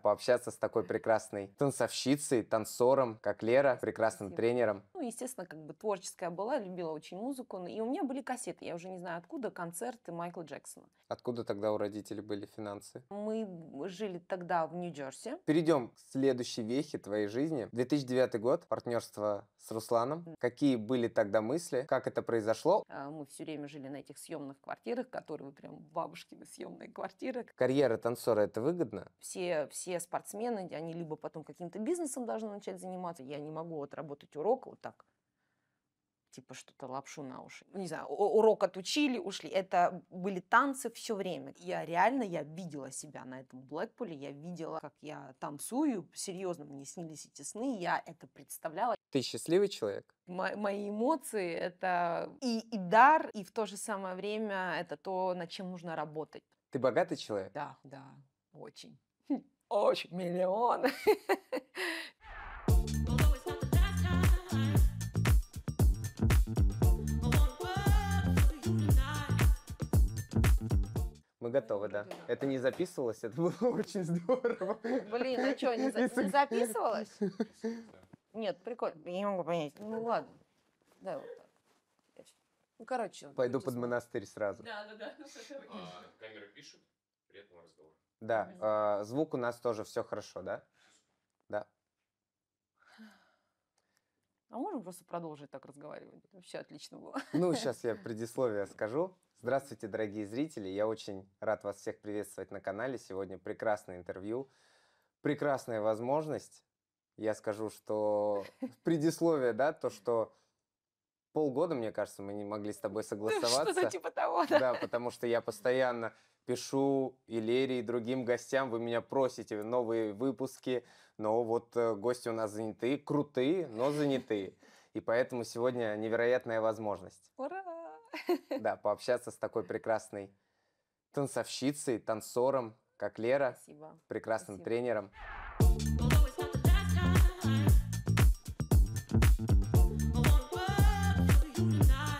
пообщаться с такой прекрасной танцовщицей, танцором, как Лера, прекрасным Спасибо. тренером. Ну, естественно, как бы творческая была, любила очень музыку. И у меня были кассеты, я уже не знаю откуда, концерты Майкла Джексона. Откуда тогда у родителей были финансы? Мы жили тогда в Нью-Джерси. Перейдем к следующей вехе твоей жизни. 2009 год, партнерство с Русланом. Mm. Какие были тогда мысли? Как это произошло? А, мы все время жили на этих съемных квартирах, которые прям бабушкины съемные квартиры. Карьера танцора это выгодно? Все, все все спортсмены, они либо потом каким-то бизнесом должны начать заниматься. Я не могу отработать урок вот так, типа что-то лапшу на уши. Не знаю, урок отучили, ушли. Это были танцы все время. Я реально, я видела себя на этом Блэкпуле, я видела, как я танцую, серьезно, мне снились эти сны, я это представляла. Ты счастливый человек? Мо- мои эмоции — это и, и дар, и в то же самое время это то, над чем нужно работать. Ты богатый человек? Да, да, очень. очень миллион. Мы готовы, да. Это не записывалось, это было очень здорово. Блин, а ну что, не, за... не записывалось? Нет, прикольно. Я не могу понять. Ну ладно. Да, вот так. Ну, короче. Пойду под монастырь сразу. Да, да, да. А, Камеры пишут. Приятного разговора. Да, э, звук у нас тоже все хорошо, да? Да. А можем просто продолжить так разговаривать? Вообще отлично было. Ну, сейчас я предисловие скажу. Здравствуйте, дорогие зрители. Я очень рад вас всех приветствовать на канале. Сегодня прекрасное интервью, прекрасная возможность. Я скажу, что предисловие, да, то, что полгода, мне кажется, мы не могли с тобой согласоваться. Что-то типа того, да. Да, потому что я постоянно пишу и Лере, и другим гостям, вы меня просите новые выпуски, но вот э, гости у нас заняты, крутые, но заняты. И поэтому сегодня невероятная возможность. Ура! Да, пообщаться с такой прекрасной танцовщицей, танцором, как Лера. Спасибо. Прекрасным Спасибо. тренером.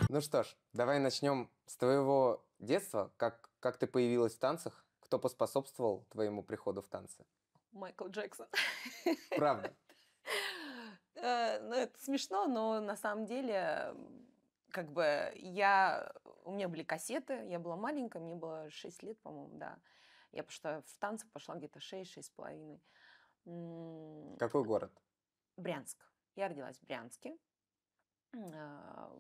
Ну что ж, давай начнем с твоего детства, как как ты появилась в танцах? Кто поспособствовал твоему приходу в танцы? Майкл Джексон. Правда? Э, ну, это смешно, но на самом деле, как бы, я... У меня были кассеты, я была маленькая, мне было 6 лет, по-моему, да. Я что в танцы, пошла где-то 6-6,5. Какой э, город? Брянск. Я родилась в Брянске а,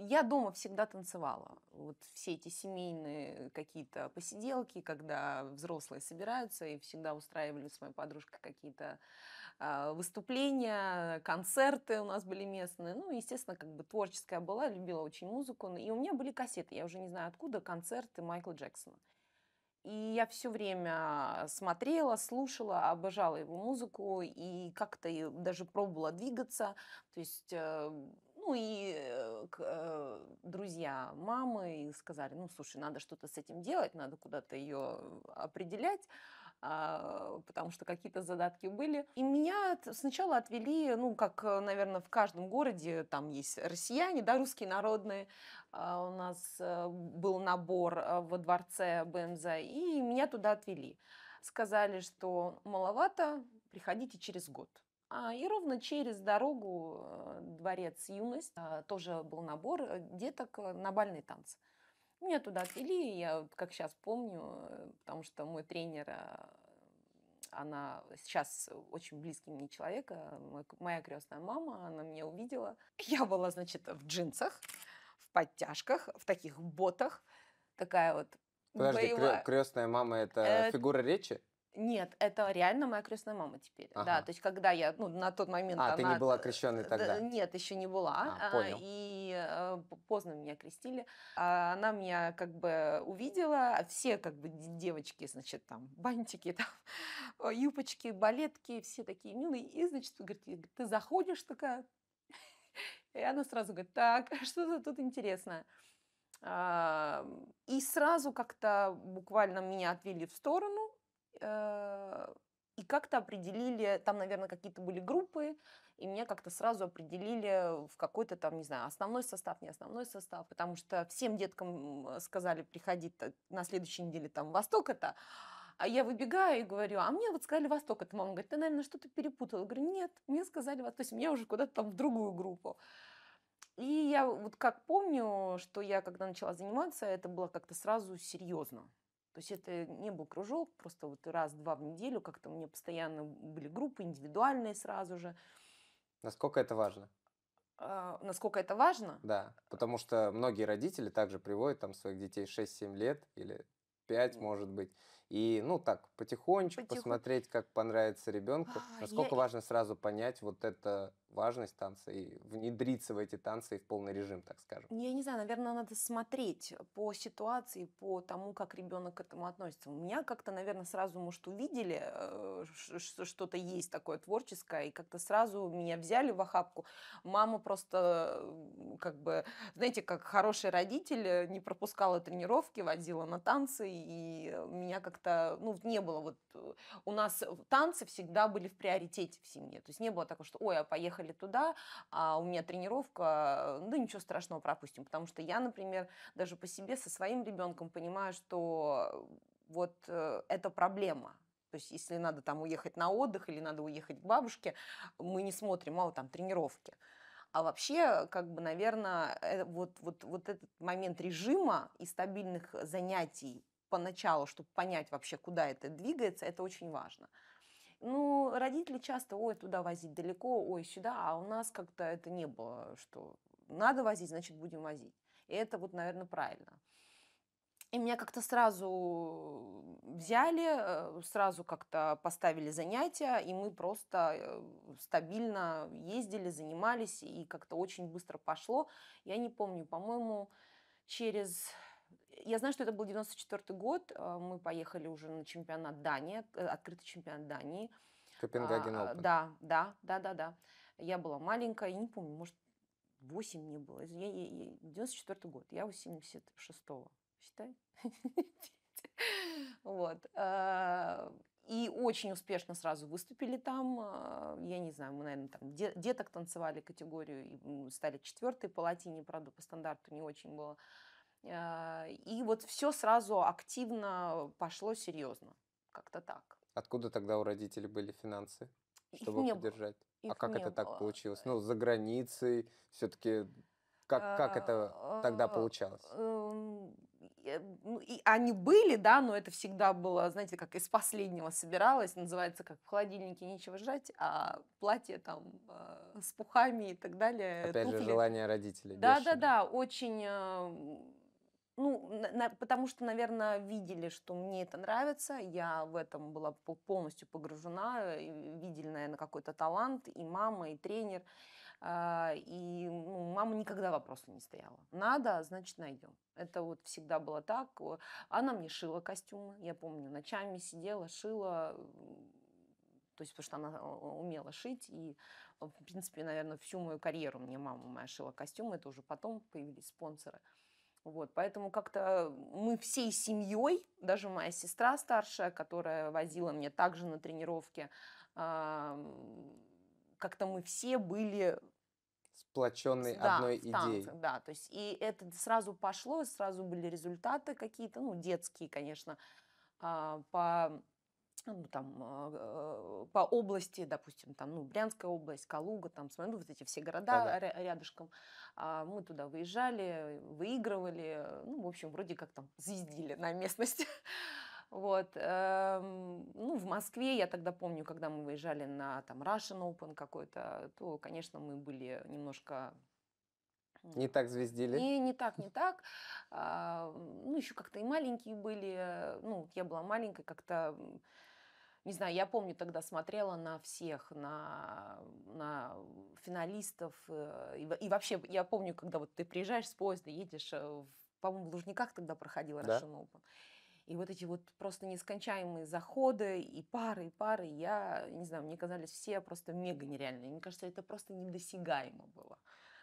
я дома всегда танцевала. Вот все эти семейные какие-то посиделки, когда взрослые собираются и всегда устраивали с моей подружкой какие-то э, выступления, концерты у нас были местные. Ну, естественно, как бы творческая была, любила очень музыку. И у меня были кассеты, я уже не знаю откуда, концерты Майкла Джексона. И я все время смотрела, слушала, обожала его музыку и как-то даже пробовала двигаться. То есть э, ну и э, э, друзья мамы сказали, ну слушай, надо что-то с этим делать, надо куда-то ее определять, э, потому что какие-то задатки были. И меня сначала отвели, ну как, э, наверное, в каждом городе там есть россияне, да, русские народные. Э, у нас э, был набор во дворце БМЗ, и меня туда отвели. Сказали, что маловато, приходите через год. А, и ровно через дорогу э, дворец «Юность» а, тоже был набор э, деток э, на бальный танц. Меня туда отвели, я как сейчас помню, потому что мой тренер, а, она сейчас очень близкий мне человек, моя крестная мама, она меня увидела. Я была, значит, в джинсах, в подтяжках, в таких ботах, такая вот Подожди, боевая. крестная мама это фигура речи? Нет, это реально моя крестная мама теперь. Ага. Да, то есть когда я, ну, на тот момент... А, она... ты не была крещенной тогда? Нет, еще не была. А, а понял. И э, поздно меня крестили. А, она меня как бы увидела, все как бы девочки, значит, там, бантики, там, э, юбочки, балетки, все такие милые. И, значит, говорит, ты заходишь такая... И она сразу говорит, так, что-то тут интересное. И сразу как-то буквально меня отвели в сторону, Э, и как-то определили, там, наверное, какие-то были группы, и меня как-то сразу определили в какой-то там, не знаю, основной состав, не основной состав, потому что всем деткам сказали приходить на следующей неделе там Восток это, а я выбегаю и говорю, а мне вот сказали Восток это, мама говорит, ты, наверное, что-то перепутала. Я говорю, нет, мне сказали Восток, то есть меня уже куда-то там в другую группу. И я вот как помню, что я когда начала заниматься, это было как-то сразу серьезно. То есть это не был кружок, просто вот раз-два в неделю как-то у меня постоянно были группы индивидуальные сразу же. Насколько это важно? А, насколько это важно? Да, потому что многие родители также приводят там своих детей 6-7 лет или 5, может быть. И, ну, так, потихонечку Потиху... посмотреть, как понравится ребенку. А, насколько Я... важно сразу понять вот это важность танца и внедриться в эти танцы и в полный режим, так скажем? Я не знаю, наверное, надо смотреть по ситуации, по тому, как ребенок к этому относится. У меня как-то, наверное, сразу, может, увидели, что э, что-то есть такое творческое, и как-то сразу меня взяли в охапку. Мама просто, как бы, знаете, как хороший родитель, э, не пропускала тренировки, водила на танцы, и меня как-то, ну, не было вот... Э, у нас танцы всегда были в приоритете в семье. То есть не было такого, что, ой, а поехали поехали туда, а у меня тренировка, э, ну ничего страшного, пропустим. Потому что я, например, даже по себе со своим ребенком понимаю, что э, вот э, это проблема. То есть, если надо там уехать на отдых или надо уехать к бабушке, мы не смотрим, мало там тренировки. А вообще, как бы, наверное, э, вот, вот, вот этот момент режима и стабильных занятий поначалу, чтобы понять вообще, куда это двигается, это очень важно. Ну, родители часто, ой, туда возить далеко, ой, сюда, а у нас как-то это не было, что надо возить, значит, будем возить. И это вот, наверное, правильно. И меня как-то сразу взяли, э, сразу как-то поставили занятия, и мы просто э, стабильно ездили, занимались, и как-то очень быстро пошло. Я не помню, по-моему, через я знаю, что это был 94 год. Э, мы поехали уже на чемпионат Дании, открытый чемпионат Дании. Копенгаген а, Да, да, да, да, да. Я была маленькая, я не помню, может, 8 мне было. Я, я, я, 94 год, я у 76-го, считай. Вот. А, и очень успешно сразу выступили там. А, я не знаю, мы, наверное, там деток танцевали категорию и стали четвертой по латине, правда, по стандарту не очень было. Э, и вот все сразу активно пошло серьезно. Как-то так. Откуда тогда у родителей были финансы, чтобы а их поддержать? Их а как это было. так получилось? Ну, за границей все-таки как, как это тогда э, получалось? Эм, ну, и они были, да, но это всегда было, знаете, как из последнего собиралось, называется, как в холодильнике нечего жрать, а платье там э, с пухами и так далее. Опять туфли. же, желание родителей. Да, да, да, очень эм, ну, на, потому что, наверное, видели, что мне это нравится, я в этом была полностью погружена, видели, наверное, какой-то талант, и мама, и тренер, э, и ну, мама никогда вопроса не стояла. Надо, значит, найдем. Это вот всегда было так. Она мне шила костюмы, я помню, ночами сидела, шила, то есть потому что она умела шить, и, в принципе, наверное, всю мою карьеру мне мама моя шила костюмы, это уже потом появились спонсоры. Вот, поэтому как-то мы всей семьей, даже моя сестра старшая, которая возила меня также на тренировке, как-то мы все были сплоченной да, одной в танцах, идеей. Да, то есть и это сразу пошло, сразу были результаты какие-то, ну детские, конечно, а, по ну, там, а, по области, допустим, там, ну, Брянская область, Калуга, там, ну, вот эти все города ага. ря- рядышком. А, мы туда выезжали, выигрывали, ну, в общем, вроде как там заездили на местности, Вот. Эм, ну, в Москве, я тогда помню, когда мы выезжали на там Russian Open какой-то, то, конечно, мы были немножко не так звездили? Не, не так, не так. А, ну, еще как-то и маленькие были. Ну, я была маленькая, как-то не знаю, я помню, тогда смотрела на всех, на, на финалистов. Э, и, и вообще, я помню, когда вот ты приезжаешь с поезда, едешь, э, по-моему, в Лужниках тогда проходила да? Open. И вот эти вот просто нескончаемые заходы и пары, и пары, я, не знаю, мне казались все просто мега нереальные. Мне кажется, это просто недосягаемо было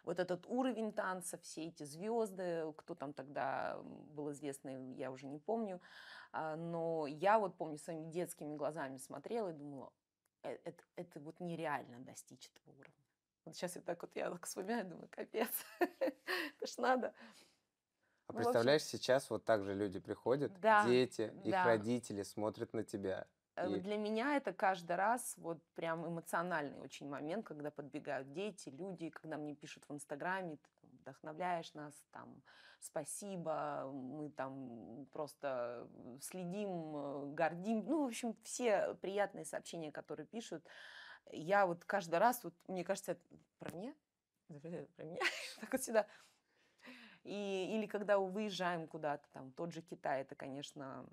вот этот уровень танца, все эти звезды, кто там тогда был известный, я уже не помню, а, но я вот помню своими детскими глазами смотрела и думала, «Э, это, это вот нереально достичь этого уровня. Вот сейчас я так вот я так вспоминаю, думаю, капец, это ж надо. А ну, представляешь, сейчас вот так же люди приходят, дети, их родители смотрят на тебя. И... Э, для меня это каждый раз вот прям эмоциональный очень момент, когда подбегают дети, люди, когда мне пишут в Инстаграме, ты там, вдохновляешь нас, там, спасибо, мы там просто э, следим, э, гордим. Ну, в общем, все приятные сообщения, которые пишут, я вот каждый раз, вот мне кажется, это про меня, про меня, так вот сюда. И, или когда выезжаем куда-то, там, тот же Китай, это, конечно,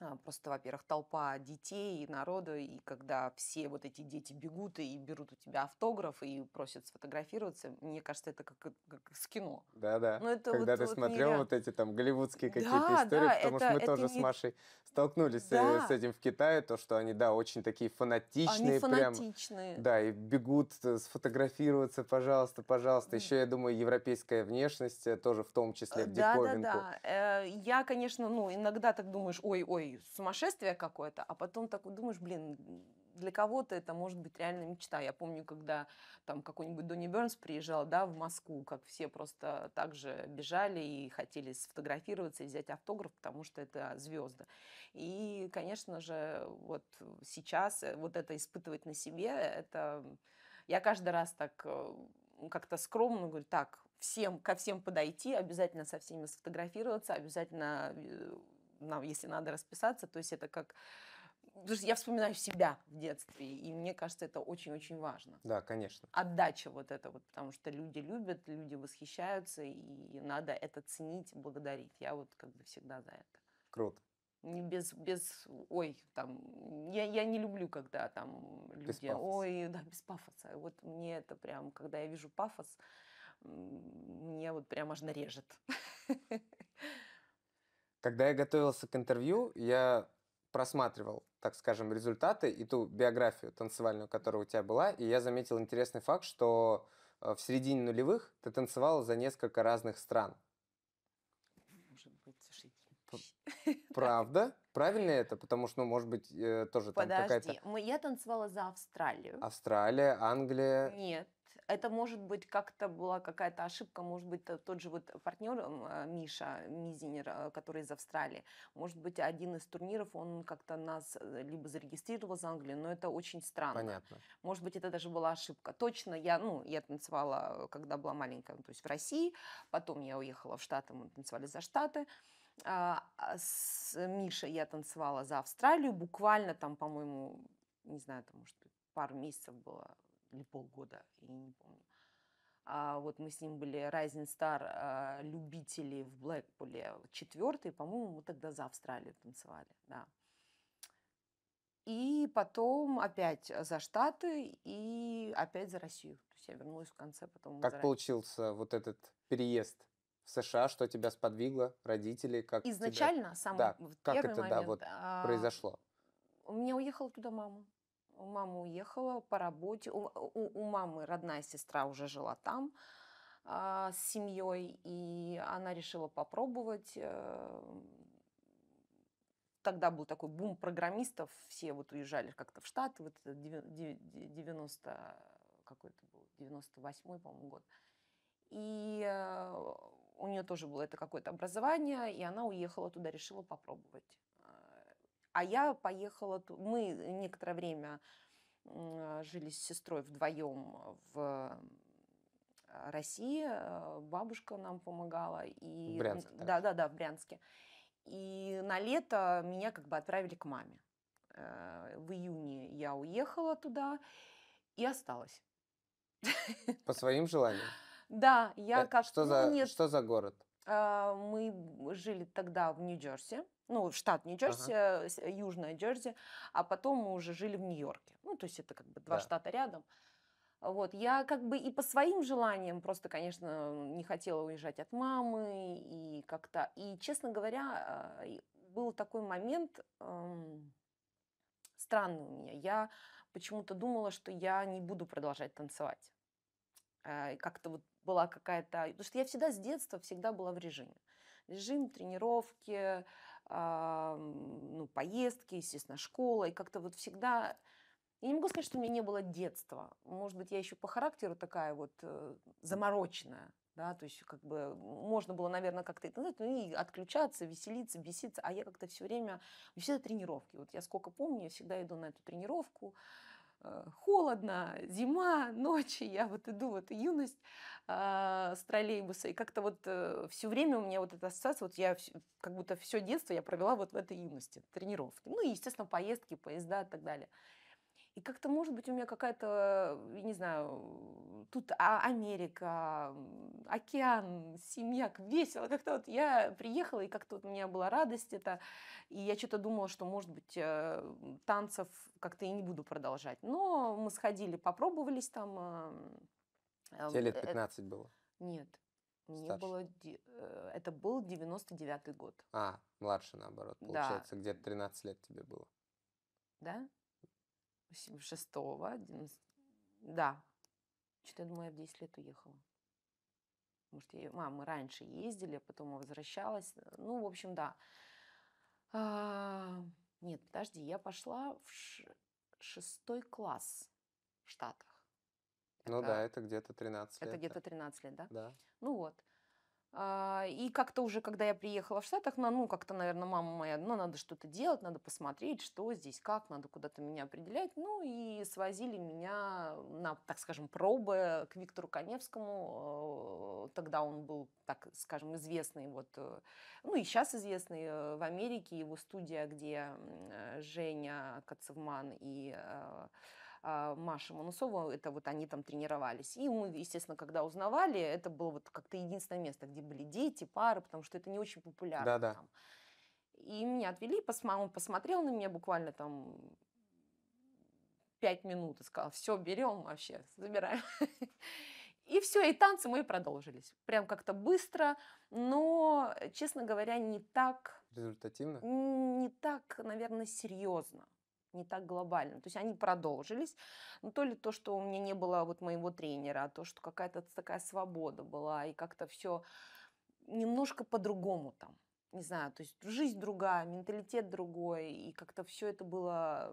а, просто, во-первых, толпа детей и народа, и когда все вот эти дети бегут и берут у тебя автограф и просят сфотографироваться, мне кажется, это как, как с кино. Да-да, когда вот, ты вот смотрел нереально. вот эти там голливудские какие-то да, истории, да, потому это, что мы тоже не... с Машей столкнулись э, да. с этим в Китае, то, что они, да, очень такие фанатичные. Они фанатичные. Прям, да, и бегут э, сфотографироваться, пожалуйста, пожалуйста. Еще, я думаю, европейская внешность э, тоже в том числе в диковинку. Да-да-да. Я, конечно, ну, иногда так думаешь, ой-ой, ой, сумасшествие какое-то, а потом так думаешь, блин, для кого-то это может быть реальная мечта. Я помню, когда там какой-нибудь Донни Бернс приезжал, да, в Москву, как все просто так же бежали и хотели сфотографироваться и взять автограф, потому что это звезды. И, конечно же, вот сейчас э, вот это испытывать на себе, это... Я каждый раз так э, как-то скромно говорю, так, всем, ко всем подойти, обязательно со всеми сфотографироваться, обязательно э, нам, если надо расписаться, то есть это как Потому что я вспоминаю себя в детстве, и мне кажется, это очень-очень важно. Да, конечно. Отдача вот это вот, потому что люди любят, люди восхищаются, и надо это ценить, благодарить. Я вот как бы всегда за это. Круто. Не без, без, ой, там, я, я не люблю, когда там люди, без ой, да, без пафоса. Вот мне это прям, когда я вижу пафос, мне вот прям аж нарежет. Когда я готовился к интервью, я просматривал, так скажем, результаты и ту биографию танцевальную, которая у тебя была, и я заметил интересный факт, что э, в середине нулевых ты танцевала за несколько разных стран. Может быть, ошибись. Правда? Правильно это? Потому что, ну, может быть, э, тоже там какая-то... Подожди, я танцевала за Австралию. Австралия, Англия. Нет. Это может быть как-то была какая-то ошибка, может быть э, тот же вот партнер э, Миша Мизинер, э, который из Австралии, может быть один из турниров, он как-то нас либо зарегистрировал за Англию, но это очень странно. Понятно. Может быть это даже была ошибка. Точно я, ну, я танцевала, когда была маленькая, ну, то есть в России, потом я уехала в Штаты, мы танцевали за Штаты. А, а, с Мишей я танцевала за Австралию, буквально там, по-моему, не знаю, там, может, быть пару месяцев было или полгода, я не помню. А вот мы с ним были Rising Star а, любители в Блэкпуле четвертый, по-моему, мы тогда за Австралию танцевали, да. И потом опять за Штаты и опять за Россию. То есть я вернулась в конце, потом... Как получился вот этот переезд в США, что тебя сподвигло, родители, как... Изначально, тебя... сам да, как это, момент, да, вот а... произошло? У меня уехала туда мама. Мама уехала по работе. У, у, у мамы родная сестра уже жила там э, с семьей, и она решила попробовать. Э, тогда был такой бум программистов, все вот уезжали как-то в Штаты, вот 90 какой-то был, 98 по-моему, год. И э, у нее тоже было это какое-то образование, и она уехала туда, решила попробовать. А я поехала, мы некоторое время жили с сестрой вдвоем в а, России, а, бабушка нам помогала. И... В Брянске? Да, да, да, в Брянске. И на лето меня как бы отправили к маме. А, в июне я уехала туда и осталась. По своим желаниям? Да, я э, как... Что, ну, что за город? А, мы жили тогда в Нью-Джерси, ну, штат Нью-Джерси, ага. Южная Джерси, а потом мы уже жили в Нью-Йорке. Ну, то есть это как бы два да. штата рядом. Вот, я как бы и по своим желаниям просто, конечно, не хотела уезжать от мамы и как-то... И, честно говоря, э, был такой момент эм, странный у меня. Я почему-то думала, что я не буду продолжать танцевать. Э, как-то вот была какая-то... Потому что я всегда с детства всегда была в режиме. Режим, тренировки, а, ну, поездки, естественно, школа. И как-то вот всегда... Я не могу сказать, что у меня не было детства. Может быть, я еще по характеру такая вот э, замороченная. Да, то есть как бы можно было, наверное, как-то это назвать, ну и отключаться, веселиться, беситься, а я как-то все время, все тренировки. Вот я сколько помню, я всегда иду на эту тренировку, Э, холодно, зима, ночи, я вот иду в эту юность э, с троллейбуса, и как-то вот э, все время у меня вот эта ассоциация, вот я как будто все детство я провела вот в этой юности, тренировки, ну и, естественно, поездки, поезда и так далее. И как-то, может быть, у меня какая-то, не знаю, тут а, Америка, океан, семьяк, весело. Как-то вот я приехала, и как-то вот у меня была радость это. И я что-то думала, что, может быть, э, танцев как-то и не буду продолжать. Но мы сходили, попробовались там. Э, тебе лет 15 э, было? Нет, мне Старше. было... Это был 99-й год. А, младше, наоборот, получается. Да. Где-то 13 лет тебе было. Да? 86-го, 11... да. Что-то я думаю, я в 10 лет уехала. Может, я... а, мы раньше ездили, а потом возвращалась. Ну, в общем, да. А... Нет, подожди, я пошла в шестой класс в Штатах. Ну да, это где-то 13 это лет. Это где-то 13 лет, да? Да. Ну вот. А, и как-то уже, когда я приехала в Штатах, ну, как-то, наверное, мама моя, ну, надо что-то делать, надо посмотреть, что здесь, как, надо куда-то меня определять. Ну, и свозили меня на, так скажем, пробы к Виктору Коневскому. Э, тогда он был, так скажем, известный, вот, э, ну, и сейчас известный э, в Америке, его студия, где Женя Кацевман и а, Маши Манусова, это вот они там тренировались. И мы, естественно, когда узнавали, это было вот как-то единственное место, где были дети, пары, потому что это не очень популярно да -да. там. И меня отвели, он посмотрел на меня буквально там пять минут и сказал, все, берем вообще, забираем. И все, и танцы мои продолжились. Прям как-то быстро, но, честно говоря, не так... Результативно? Не так, наверное, серьезно не так глобально. То есть они продолжились, но то ли то, что у меня не было вот моего тренера, а то, что какая-то такая свобода была, и как-то все немножко по-другому там. Не знаю, то есть жизнь другая, менталитет другой, и как-то все это было...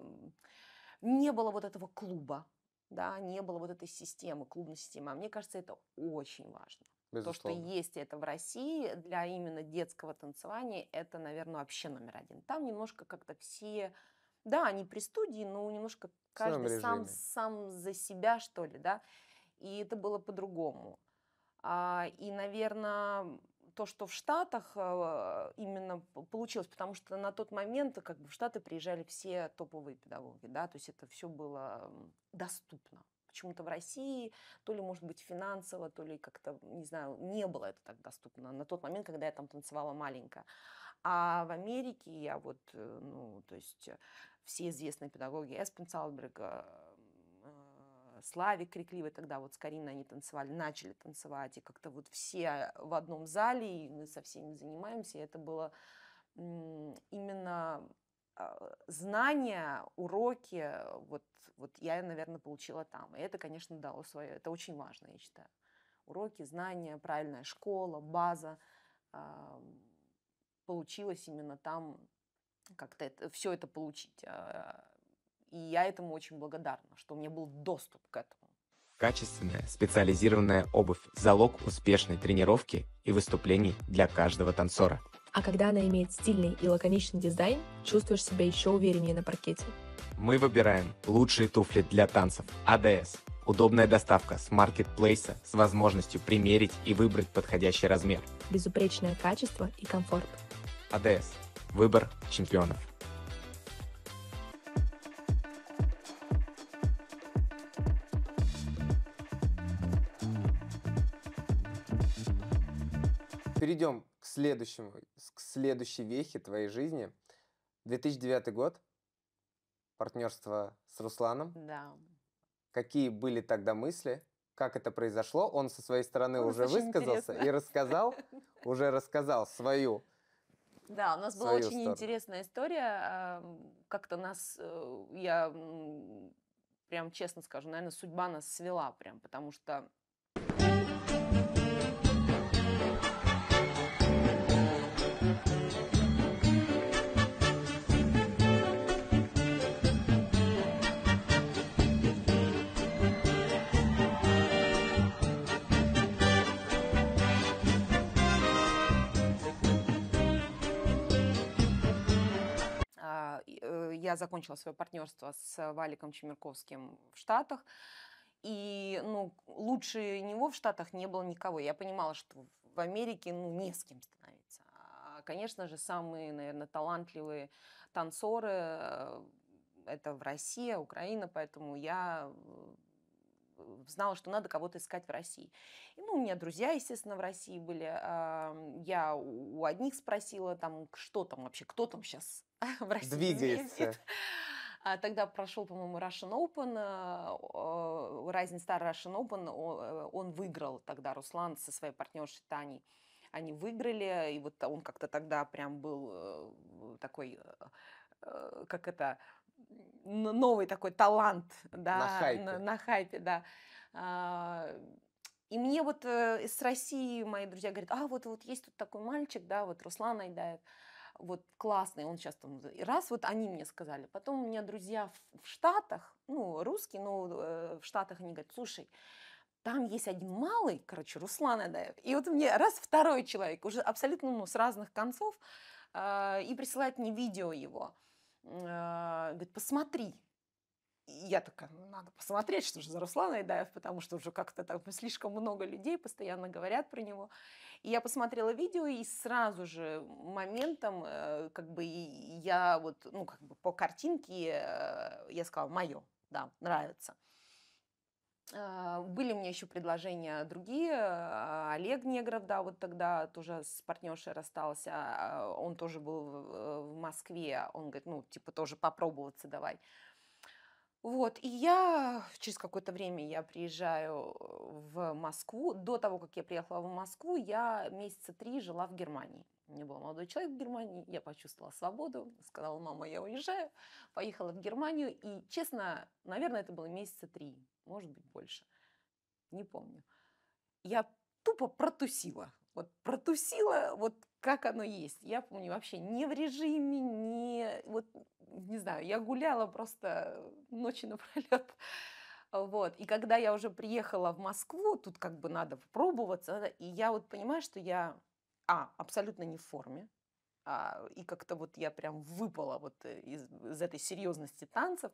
Не было вот этого клуба, да, не было вот этой системы, клубной системы. А мне кажется, это очень важно. Безусловно. То, что есть это в России для именно детского танцевания, это, наверное, вообще номер один. Там немножко как-то все да, они при студии, но немножко каждый сам, сам за себя, что ли, да. И это было по-другому. А, и, наверное, то, что в Штатах а, именно получилось, потому что на тот момент как бы в Штаты приезжали все топовые педагоги, да, то есть это все было доступно. Почему-то в России, то ли, может быть, финансово, то ли как-то, не знаю, не было это так доступно на тот момент, когда я там танцевала маленькая. А в Америке я вот, э, ну, то есть все известные педагоги Эспен Салберга, э, э, Славик Крикливый, тогда вот с Кариной они танцевали, начали танцевать, и как-то вот все в одном зале, и мы со всеми занимаемся, и это было именно а, знания, уроки, вот, вот я, наверное, получила там. И это, конечно, дало свое, это очень важно, я считаю. Уроки, знания, правильная школа, база получилось именно там, как-то это, все это получить. А, и я этому очень благодарна, что у меня был доступ к этому. Качественная специализированная обувь – залог успешной тренировки и выступлений для каждого танцора. А когда она имеет стильный и лаконичный дизайн, чувствуешь себя еще увереннее на паркете. Мы выбираем лучшие туфли для танцев ADS. А Удобная доставка с маркетплейса с возможностью примерить и выбрать подходящий размер. Безупречное качество и комфорт. ADS. А Выбор чемпионов. Перейдем к следующему, к следующей вехе твоей жизни. 2009 год, партнерство с Русланом. Да. Какие были тогда мысли? Как это произошло? Он со своей стороны Просто уже высказался интересно. и рассказал, уже рассказал свою да, у нас была очень стар. интересная история. Как-то нас, э, я прям честно скажу, наверное, судьба нас свела прям, потому что я закончила свое партнерство с Валиком Чемерковским в Штатах. И ну, лучше него в Штатах не было никого. Я понимала, что в Америке ну, не с кем становиться. А, конечно же, самые, наверное, талантливые танцоры э, это в России, Украина, поэтому я э, знала, что надо кого-то искать в России. И, ну, у меня друзья, естественно, в России были. Я у одних спросила, там, что там вообще, кто там сейчас в России двигается. А Тогда прошел, по-моему, Russian Open, Rising а, Star Russian Open, он выиграл тогда Руслан со своей партнершей Таней они выиграли, и вот он как-то тогда прям был э, такой, э, э, как это, новый такой талант, да, на хайпе, на, на хайпе да. А, и мне вот э, с России мои друзья говорят, а вот вот есть тут такой мальчик, да, вот Руслан Айдаев, вот классный, он сейчас там, и раз вот они мне сказали, потом у меня друзья в, в Штатах, ну русские, но э, в Штатах они говорят, слушай, там есть один малый, короче, Руслан Адаев. И вот мне раз второй человек, уже абсолютно ну, с разных концов, э, и присылает мне видео его. А, говорит, посмотри. И я такая, ну, надо посмотреть, что же за Руслан Айдаев, потому что уже как-то там слишком много людей постоянно говорят про него. И я посмотрела видео, и сразу же моментом, э, как бы я вот, ну, как бы по картинке э, я сказала, мое, да, нравится. А, были у меня еще предложения другие. А, Олег Негров, да, вот тогда тоже с партнершей расстался. А, он тоже был в Москве. Он говорит, ну, типа, тоже попробоваться давай. Вот, и я через какое-то время я приезжаю в Москву. До того, как я приехала в Москву, я месяца три жила в Германии. У меня был молодой человек в Германии, я почувствовала свободу, сказала, мама, я уезжаю, поехала в Германию, и, честно, наверное, это было месяца три, может быть больше, не помню. Я тупо протусила, вот протусила, вот как оно есть. Я помню вообще не в режиме, не, вот, не знаю, я гуляла просто ночи напролет. Вот. И когда я уже приехала в Москву, тут как бы надо пробоваться, и я вот понимаю, что я, а, абсолютно не в форме, а, и как-то вот я прям выпала вот э, из, из этой серьезности танцев.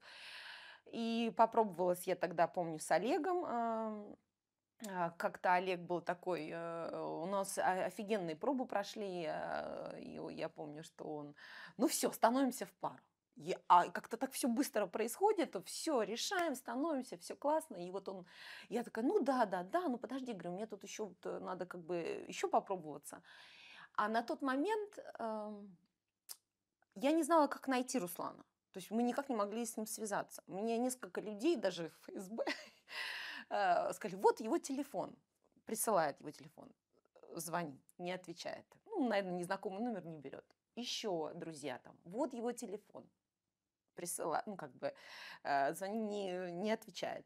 И попробовалась я тогда, помню, с Олегом. А, как-то Олег был такой, э, у нас офигенные пробы прошли, а, и я помню, что он, ну все, становимся в пару. Я, а как-то так все быстро происходит, все, решаем, становимся, все классно. И вот он, я такая, ну да, да, да, ну подожди, говорю, мне тут еще вот э, надо как бы еще попробоваться. А на тот момент э, я не знала, как найти Руслана. То есть мы никак не могли с ним связаться. Меня несколько людей, даже в ФСБ, э, сказали, вот его телефон. Присылает его телефон. Э, звони, не отвечает. Ну, наверное, незнакомый номер не берет. Еще друзья там, вот его телефон. Присылает, ну, как бы, э, звони, не, не отвечает.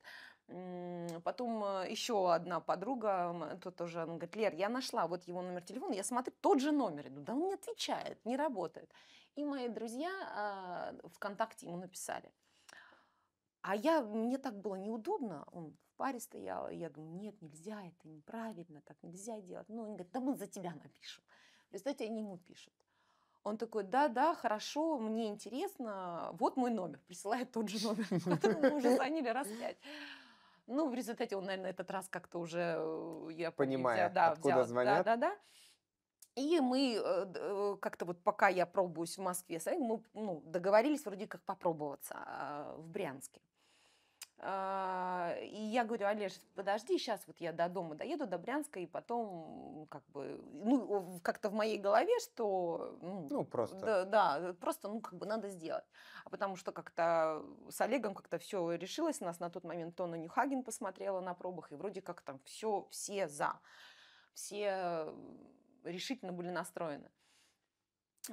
Потом еще одна подруга, тут тоже, она говорит, Лер, я нашла вот его номер телефона, я смотрю, тот же номер, ну да он не отвечает, не работает. И мои друзья а, ВКонтакте ему написали. А я, мне так было неудобно, он в паре стоял, и я думаю, нет, нельзя, это неправильно, так нельзя делать. Ну, он говорит, да мы за тебя напишем. Представьте, они ему пишут. Он такой, да, да, хорошо, мне интересно, вот мой номер, присылает тот же номер, который мы уже звонили раз пять. Ну, в результате он, наверное, этот раз как-то уже э, я понимаю, да, откуда взял, звонят. Да, да, да. И мы э, э, как-то вот пока я пробуюсь в Москве, мы ну, договорились вроде как попробоваться а, в Брянске. А, и я говорю, Олеж, подожди, сейчас вот я до дома доеду, до Брянска, и потом как бы, ну, как-то в моей голове, что... Ну, ну просто. Да, да, просто, ну, как бы надо сделать. А потому что как-то с Олегом как-то все решилось, нас на тот момент Тона Нюхаген посмотрела на пробах, и вроде как там все, все за. Все решительно были настроены.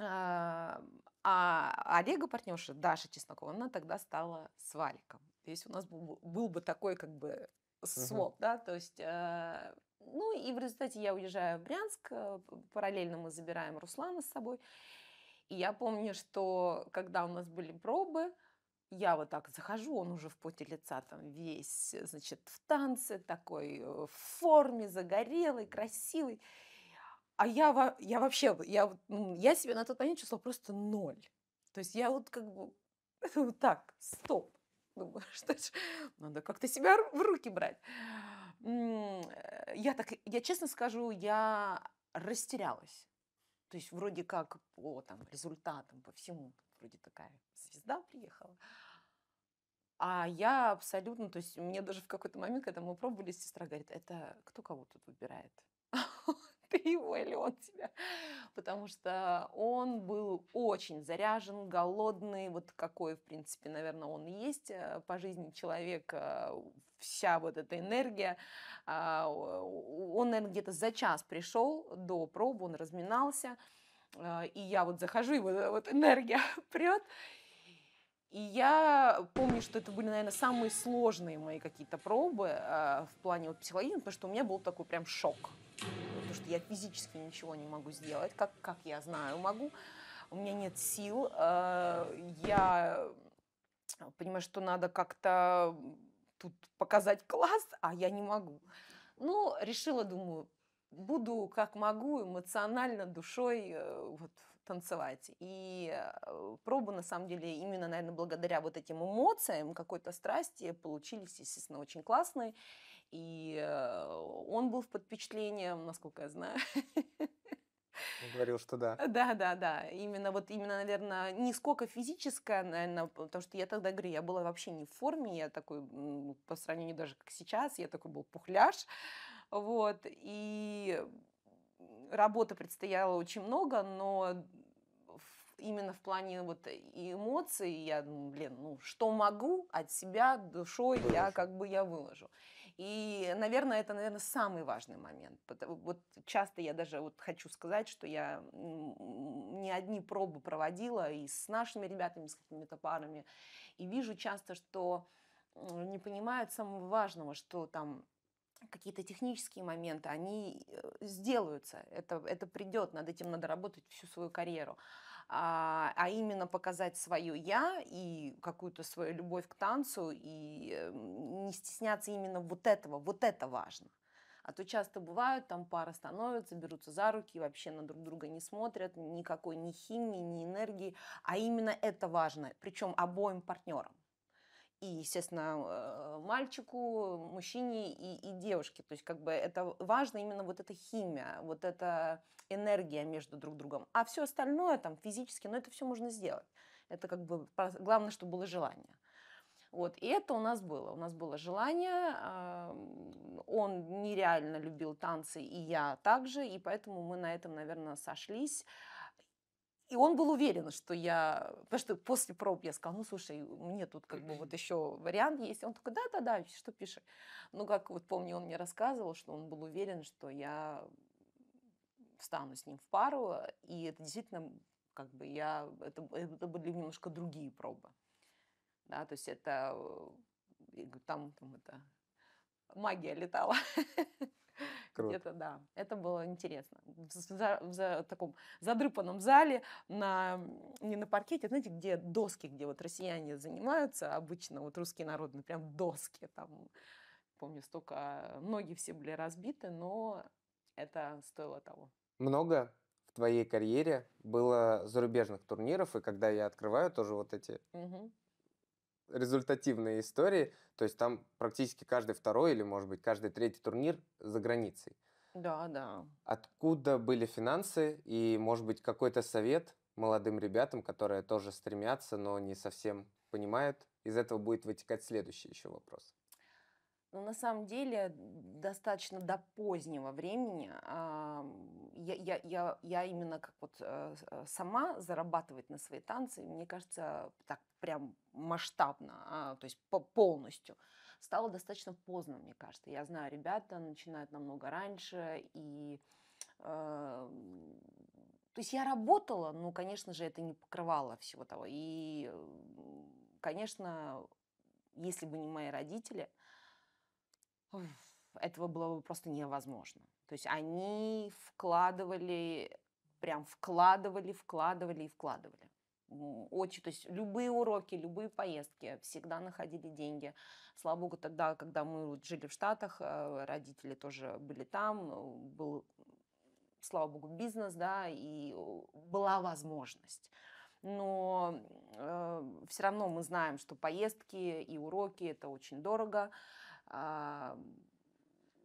А Олега партнерша, Даша Чеснокова, она тогда стала с Валиком. То есть у нас был, был бы такой как бы своп, uh да, то есть... Э, ну и в результате я уезжаю в Брянск, э, параллельно мы забираем Руслана с собой. И я помню, что когда у нас были пробы, я вот так захожу, он уже в поте лица там весь, значит, в танце, такой э, в форме, загорелый, красивый. А я, я вообще, я, я себе на тот момент чувствовала просто ноль. То есть я вот как бы, вот так, стоп. Думаю, что ж, надо как-то себя в руки брать. Э, я так, я честно скажу, я растерялась. То есть вроде как по там, результатам, по всему, вроде такая звезда приехала. А я абсолютно, то есть мне даже в какой-то момент, когда мы пробовали, сестра говорит, это кто кого тут выбирает? ты его или он тебя. Потому что он был очень заряжен, голодный, вот какой, в принципе, наверное, он и есть э, по жизни человек, э, вся вот эта энергия. А, он, наверное, где-то за час пришел до пробы, он разминался, э, и я вот захожу, и вот, вот энергия прет, и я помню, что это были, наверное, самые сложные мои какие-то пробы э, в плане вот психологизма, потому что у меня был такой прям шок потому что я физически ничего не могу сделать, как, как я знаю могу. У меня нет сил. Э, я понимаю, что надо как-то тут показать класс, а я не могу. Ну, решила, думаю, буду как могу эмоционально, душой э, вот, танцевать. И э, пробу на самом деле, именно, наверное, благодаря вот этим эмоциям, какой-то страсти получились, естественно, очень классные. И э, он был в впечатлением, насколько я знаю. Он говорил, что да. Э, да, да, да. Именно вот, именно, наверное, не сколько физическое, наверное, потому что я тогда, говорю, я была вообще не в форме, я такой, по сравнению даже как сейчас, я такой был пухляж, вот, и работы предстояло очень много, но именно в плане вот эмоций я, ну, блин, ну, что могу от себя душой, выложу. я как бы я выложу. И, наверное, это, наверное, самый важный момент. Вот часто я даже вот хочу сказать, что я не одни пробы проводила и с нашими ребятами, с какими-то парами, и вижу часто, что не понимают самого важного, что там какие-то технические моменты, они э, сделаются, это, это придет, над этим надо работать всю свою карьеру а, а именно показать свое я и какую-то свою любовь к танцу и э, не стесняться именно вот этого, вот это важно. А то часто бывают, там пара становится, берутся за руки, вообще на друг друга не смотрят, никакой ни химии, ни энергии, а именно это важно, причем обоим партнерам и, естественно, э, мальчику, мужчине и, и девушке. То есть, как бы это важно именно вот эта химия, вот эта энергия между друг другом. А все остальное там физически, но ну, это все можно сделать. Это как бы главное, чтобы было желание. Вот, и это у нас было. У нас было желание, а, он нереально любил танцы, и я также, и поэтому мы на этом, наверное, сошлись. И он был уверен, что я... Потому что после проб я сказала, ну, слушай, мне тут как бы вот еще вариант есть. Он такой, да-да-да, что пиши. Ну, как вот помню, он мне рассказывал, что он был уверен, что я встану с ним в пару. И это действительно как бы я... Это, это были немножко другие пробы. Да, то есть это... Э, э, там, там это магия летала. где-то, да. Это было интересно. В, за, в за, таком задрыпанном зале, на, не на паркете, а, знаете, где доски, где вот россияне занимаются обычно, вот русские народные ну, прям доски там, помню, столько, а, ноги все были разбиты, но это стоило того. Много в твоей карьере было зарубежных турниров, и когда я открываю тоже вот эти угу результативные истории, то есть там практически каждый второй или, может быть, каждый третий турнир за границей. Да, да. Откуда были финансы и, может быть, какой-то совет молодым ребятам, которые тоже стремятся, но не совсем понимают? Из этого будет вытекать следующий еще вопрос. Но ну, на самом деле достаточно до позднего времени а, я, я, я, я именно как вот э, э, сама зарабатывать на свои танцы, мне кажется, так прям масштабно, а, то есть полностью, стало достаточно поздно, мне кажется. Я знаю, ребята начинают намного раньше, и э, то есть я работала, но, конечно же, это не покрывало всего того. И, конечно, если бы не мои родители, этого было бы просто невозможно. То есть они вкладывали, прям вкладывали, вкладывали и вкладывали. Очень, то есть любые уроки, любые поездки, всегда находили деньги. Слава богу, тогда, когда мы жили в Штатах, э, родители тоже были там, был, слава богу, бизнес, да, и была возможность но э, все равно мы знаем, что поездки и уроки это очень дорого. А,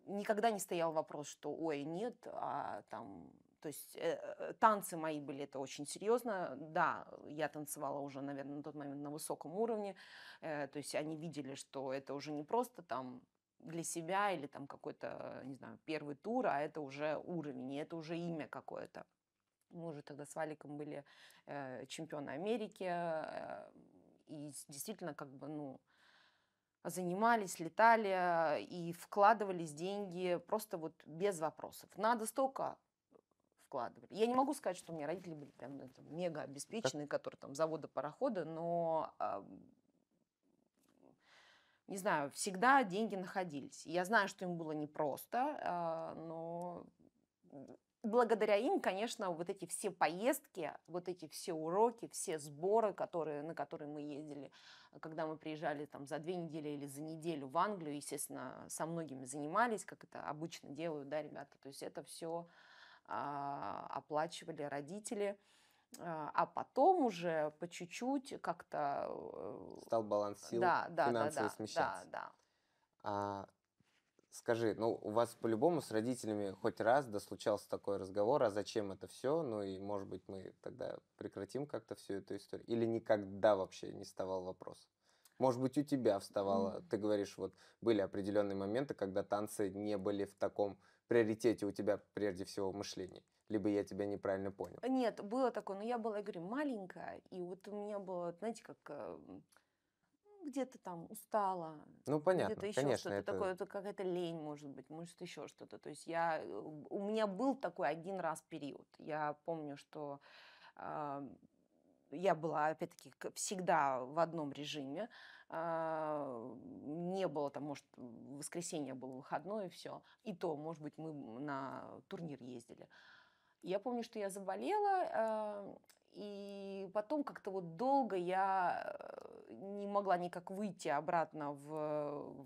никогда не стоял вопрос, что ой, нет, а там, то есть э, э танцы мои были это очень серьезно, да, я танцевала уже, наверное, на тот момент на высоком уровне, э, то есть они видели, что это уже не просто там для себя или там какой-то, не знаю, первый тур, а это уже уровень, и это уже имя какое-то. Мы уже тогда с Валиком были э, чемпионы Америки, э, и действительно как бы, ну, занимались, летали а, и вкладывались деньги просто вот без вопросов. Надо столько вкладывать. Я не могу сказать, что у меня родители были прям ну, там, мега обеспеченные, которые там завода парохода, но не знаю, всегда деньги находились. Я знаю, что им было непросто, а, но благодаря им, конечно, вот эти все поездки, вот эти все уроки, все сборы, которые, на которые мы ездили, э, когда мы приезжали там за две недели или за неделю в Англию, естественно, со многими занимались, как это обычно делают, да, ребята, то есть это все а, оплачивали родители. А, а потом уже по чуть-чуть как-то... Э, Стал баланс сил да, да, финансово да, да, смещаться. Да, да. А Скажи, ну у вас по-любому с родителями хоть раз да случался такой разговор, а зачем это все? Ну и может быть мы тогда прекратим как-то всю эту историю? Или никогда вообще не вставал вопрос? Может быть, у тебя вставало, mm-hmm. ты говоришь, вот были определенные моменты, когда танцы не были в таком приоритете у тебя прежде всего в мышлении. Либо я тебя неправильно понял. Нет, было такое, но я была, я говорю, маленькая, и вот у меня было, знаете, как э, где-то там устала. Ну, понятно, Где-то еще конечно, что-то это... такое, это какая-то лень, может быть, может, еще что-то. То есть я... Э, у меня был такой один раз период. Я помню, что э, я была, опять-таки, всегда в одном режиме. Э, не было там, может, воскресенье было выходное, и все. И то, может быть, мы на турнир ездили. Я помню, что я заболела, а, и потом как-то вот долго я э, не могла никак выйти обратно в,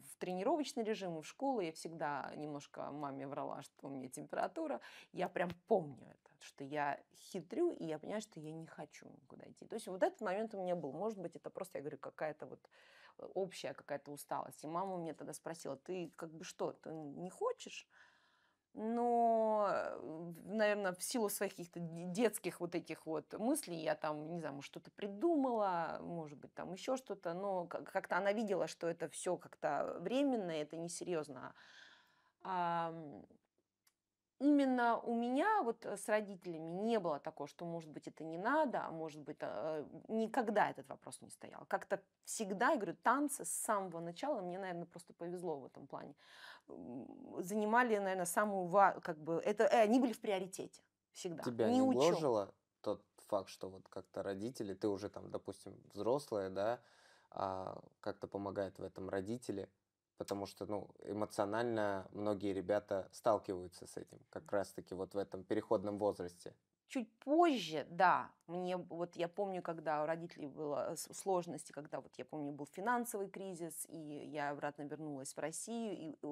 в тренировочный режим в школу. Я всегда немножко маме врала, что у меня температура. Я прям помню это, что я хитрю, и я понимаю, что я не хочу никуда идти. То есть вот этот момент у меня был. Может быть, это просто, я говорю, какая-то вот э, общая какая-то усталость. И мама меня тогда спросила, ты как бы что, ты не хочешь? но, э, наверное, в силу своих каких-то детских вот этих вот мыслей я там, не знаю, может, что-то придумала, может быть, там еще что-то, но как-то она видела, что это все как-то временно, это несерьезно. А, именно у меня вот э, с родителями не было такого, что, может быть, это не надо, а может быть, э, никогда этот вопрос не стоял. Как-то всегда, я говорю, танцы с самого начала, мне, наверное, просто повезло в этом плане, занимали, наверное, самую, как бы, это, э, они были в приоритете всегда. Тебя не, не гложило тот факт, что вот как-то родители, ты уже там, допустим, взрослая, да, а как-то помогают в этом родители, потому что ну, эмоционально многие ребята сталкиваются с этим, как раз-таки вот в этом переходном возрасте. Чуть позже, да, мне вот я помню, когда у родителей было э, сложности, когда вот я помню был финансовый кризис, и я обратно вернулась в Россию, и, и, и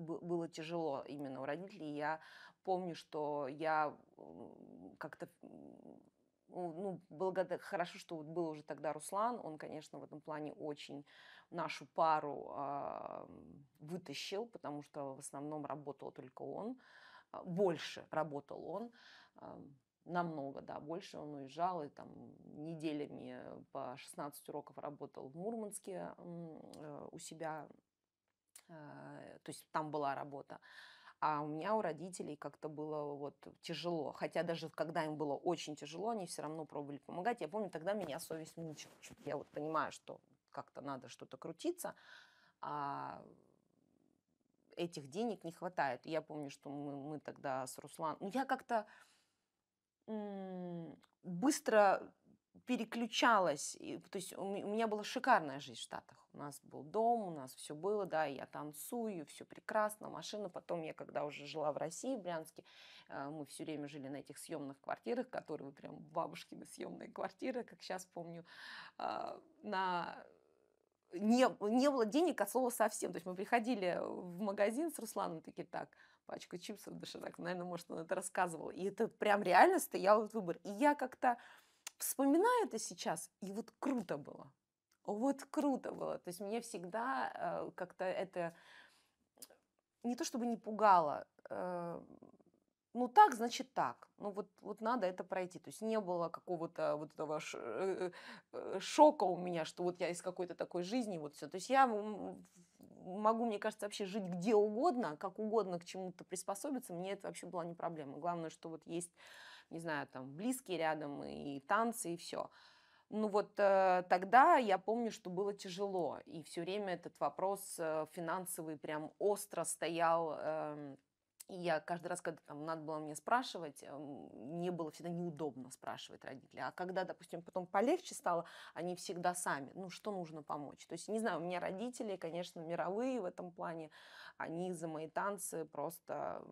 было тяжело именно у родителей. Я помню, что я как-то ну, благодар... хорошо, что вот был уже тогда Руслан, он, конечно, в этом плане очень нашу пару э, вытащил, потому что в основном работал только он. А, больше работал он, э, намного, да, больше он уезжал и там неделями по 16 уроков работал в Мурманске э, у себя, э, то есть там была работа. А у меня у родителей как-то было вот тяжело. Хотя даже когда им было очень тяжело, они все равно пробовали помогать. Я помню, тогда меня совесть мучила. Я вот понимаю, что как-то надо что-то крутиться, а этих денег не хватает. я помню, что мы, мы тогда с Русланом... Ну, я как-то быстро переключалась, то есть у меня была шикарная жизнь в Штатах. У нас был дом, у нас все было, да, я танцую, все прекрасно, машина. Потом я, когда уже жила в России, в Брянске, э, мы все время жили на этих съемных квартирах, которые прям бабушкины съемные квартиры, как сейчас помню, а, на не, не было денег от слова совсем. То есть мы приходили в магазин с Русланом, такие, так, пачку чипсов, так наверное, может, он это рассказывал. И это прям реально стоял вот выбор. И я как-то вспоминаю это сейчас, и вот круто было. Вот круто было. То есть мне всегда э, как-то это не то чтобы не пугало, э, ну так, значит так. Ну вот, вот надо это пройти. То есть не было какого-то вот этого э, э, шока у меня, что вот я из какой-то такой жизни вот все. То есть я могу, мне кажется, вообще жить где угодно, как угодно к чему-то приспособиться. Мне это вообще была не проблема. Главное, что вот есть, не знаю, там близкие рядом и танцы и все. Ну вот э, тогда я помню, что было тяжело, и все время этот вопрос э, финансовый прям остро стоял э, и я каждый раз, когда там, надо было мне спрашивать, э, мне было всегда неудобно спрашивать родителей. А когда, допустим, потом полегче стало, они всегда сами, ну, что нужно помочь. То есть, не знаю, у меня родители, конечно, мировые в этом плане, они за мои танцы просто...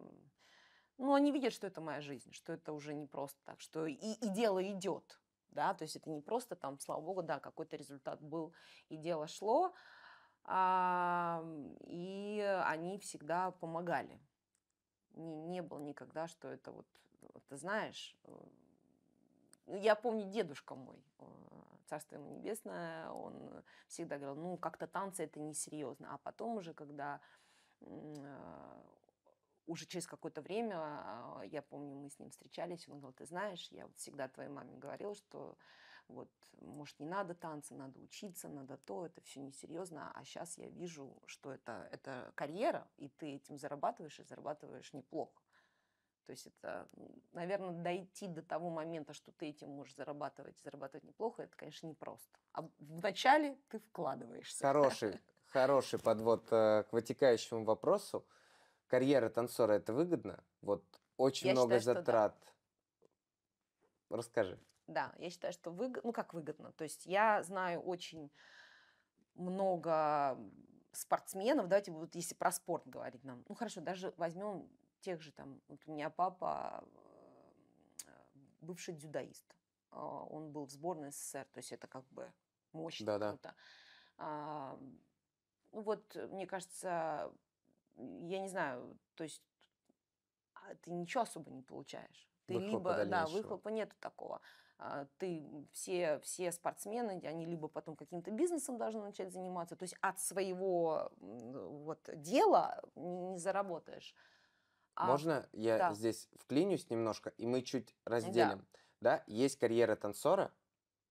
Ну, они видят, что это моя жизнь, что это уже не просто так, что и, и дело идет, да, то есть это не просто там, слава богу, да, какой-то результат был и дело шло, а, и они всегда помогали не, не было никогда, что это вот, э, ты знаешь, э, ну, я помню дедушка мой, э, царство ему небесное, он всегда говорил, ну, как-то танцы это несерьезно. А потом уже, когда уже через какое-то время, я помню, мы с ним встречались, он говорил, ты знаешь, я вот всегда твоей маме говорил, что вот, может, не надо танцы, надо учиться, надо то, это все несерьезно, а сейчас я вижу, что это, это карьера, и ты этим зарабатываешь, и зарабатываешь неплохо. То есть это, наверное, дойти до того момента, что ты этим можешь зарабатывать, зарабатывать неплохо, это, конечно, непросто. А вначале ты вкладываешься. Хороший, хороший подвод э, к вытекающему вопросу. Карьера танцора – это выгодно? Вот очень Я много считаю, затрат. Да. Расскажи. Да, я считаю, что выгодно, ну как выгодно. То есть я знаю очень много спортсменов, давайте вот если про спорт говорить нам, ну хорошо, даже возьмем тех же там, вот у меня папа бывший дзюдоист, а, он был в сборной СССР, то есть это как бы мощно да -да. круто. А, ну вот, э, мне кажется, я не знаю, то есть а, ты ничего особо не получаешь. Ты выхлопа либо, дальнейшего. да, выхлопа нету такого. А, ты, все, все спортсмены, они либо потом каким-то бизнесом должны начать заниматься, то есть от своего вот дела не заработаешь. А, Можно я да. здесь вклинюсь немножко, и мы чуть разделим. Да. да, есть карьера танцора,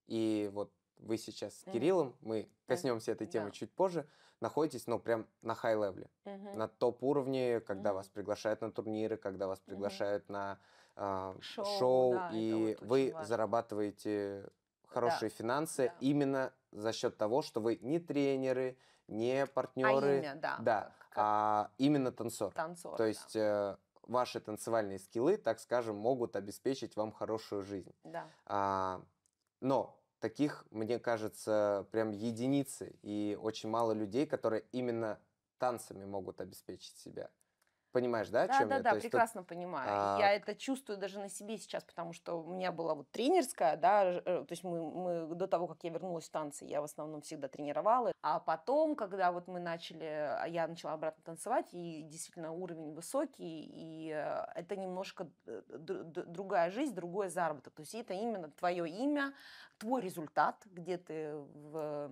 и вот вы сейчас с mm-hmm. Кириллом, мы коснемся этой темы да. чуть позже, находитесь, ну, прям на хай-левле, mm-hmm. на топ-уровне, когда mm-hmm. вас приглашают на турниры, когда вас приглашают mm-hmm. на э, шоу, шоу да, и вот вы важно. зарабатываете хорошие да. финансы да. именно за счет того, что вы не тренеры, не а партнеры, а имя, да, да как... а именно танцор. танцор То есть да. Э, ваши танцевальные скиллы, так скажем, могут обеспечить вам хорошую жизнь. Да. А, но таких, мне кажется, прям единицы и очень мало людей, которые именно танцами могут обеспечить себя. Понимаешь, да? Да, чем да, я? да, То прекрасно тут... понимаю. А... Я это чувствую даже на себе сейчас, потому что у меня была вот тренерская, да, э, то есть мы, мы до того, как я вернулась в танцы, я в основном всегда тренировала, а потом, когда вот мы начали, а, я начала обратно танцевать, и действительно уровень высокий, и э, это немножко э, другая жизнь, другой заработок, то есть это именно твое имя, твой результат, где ты в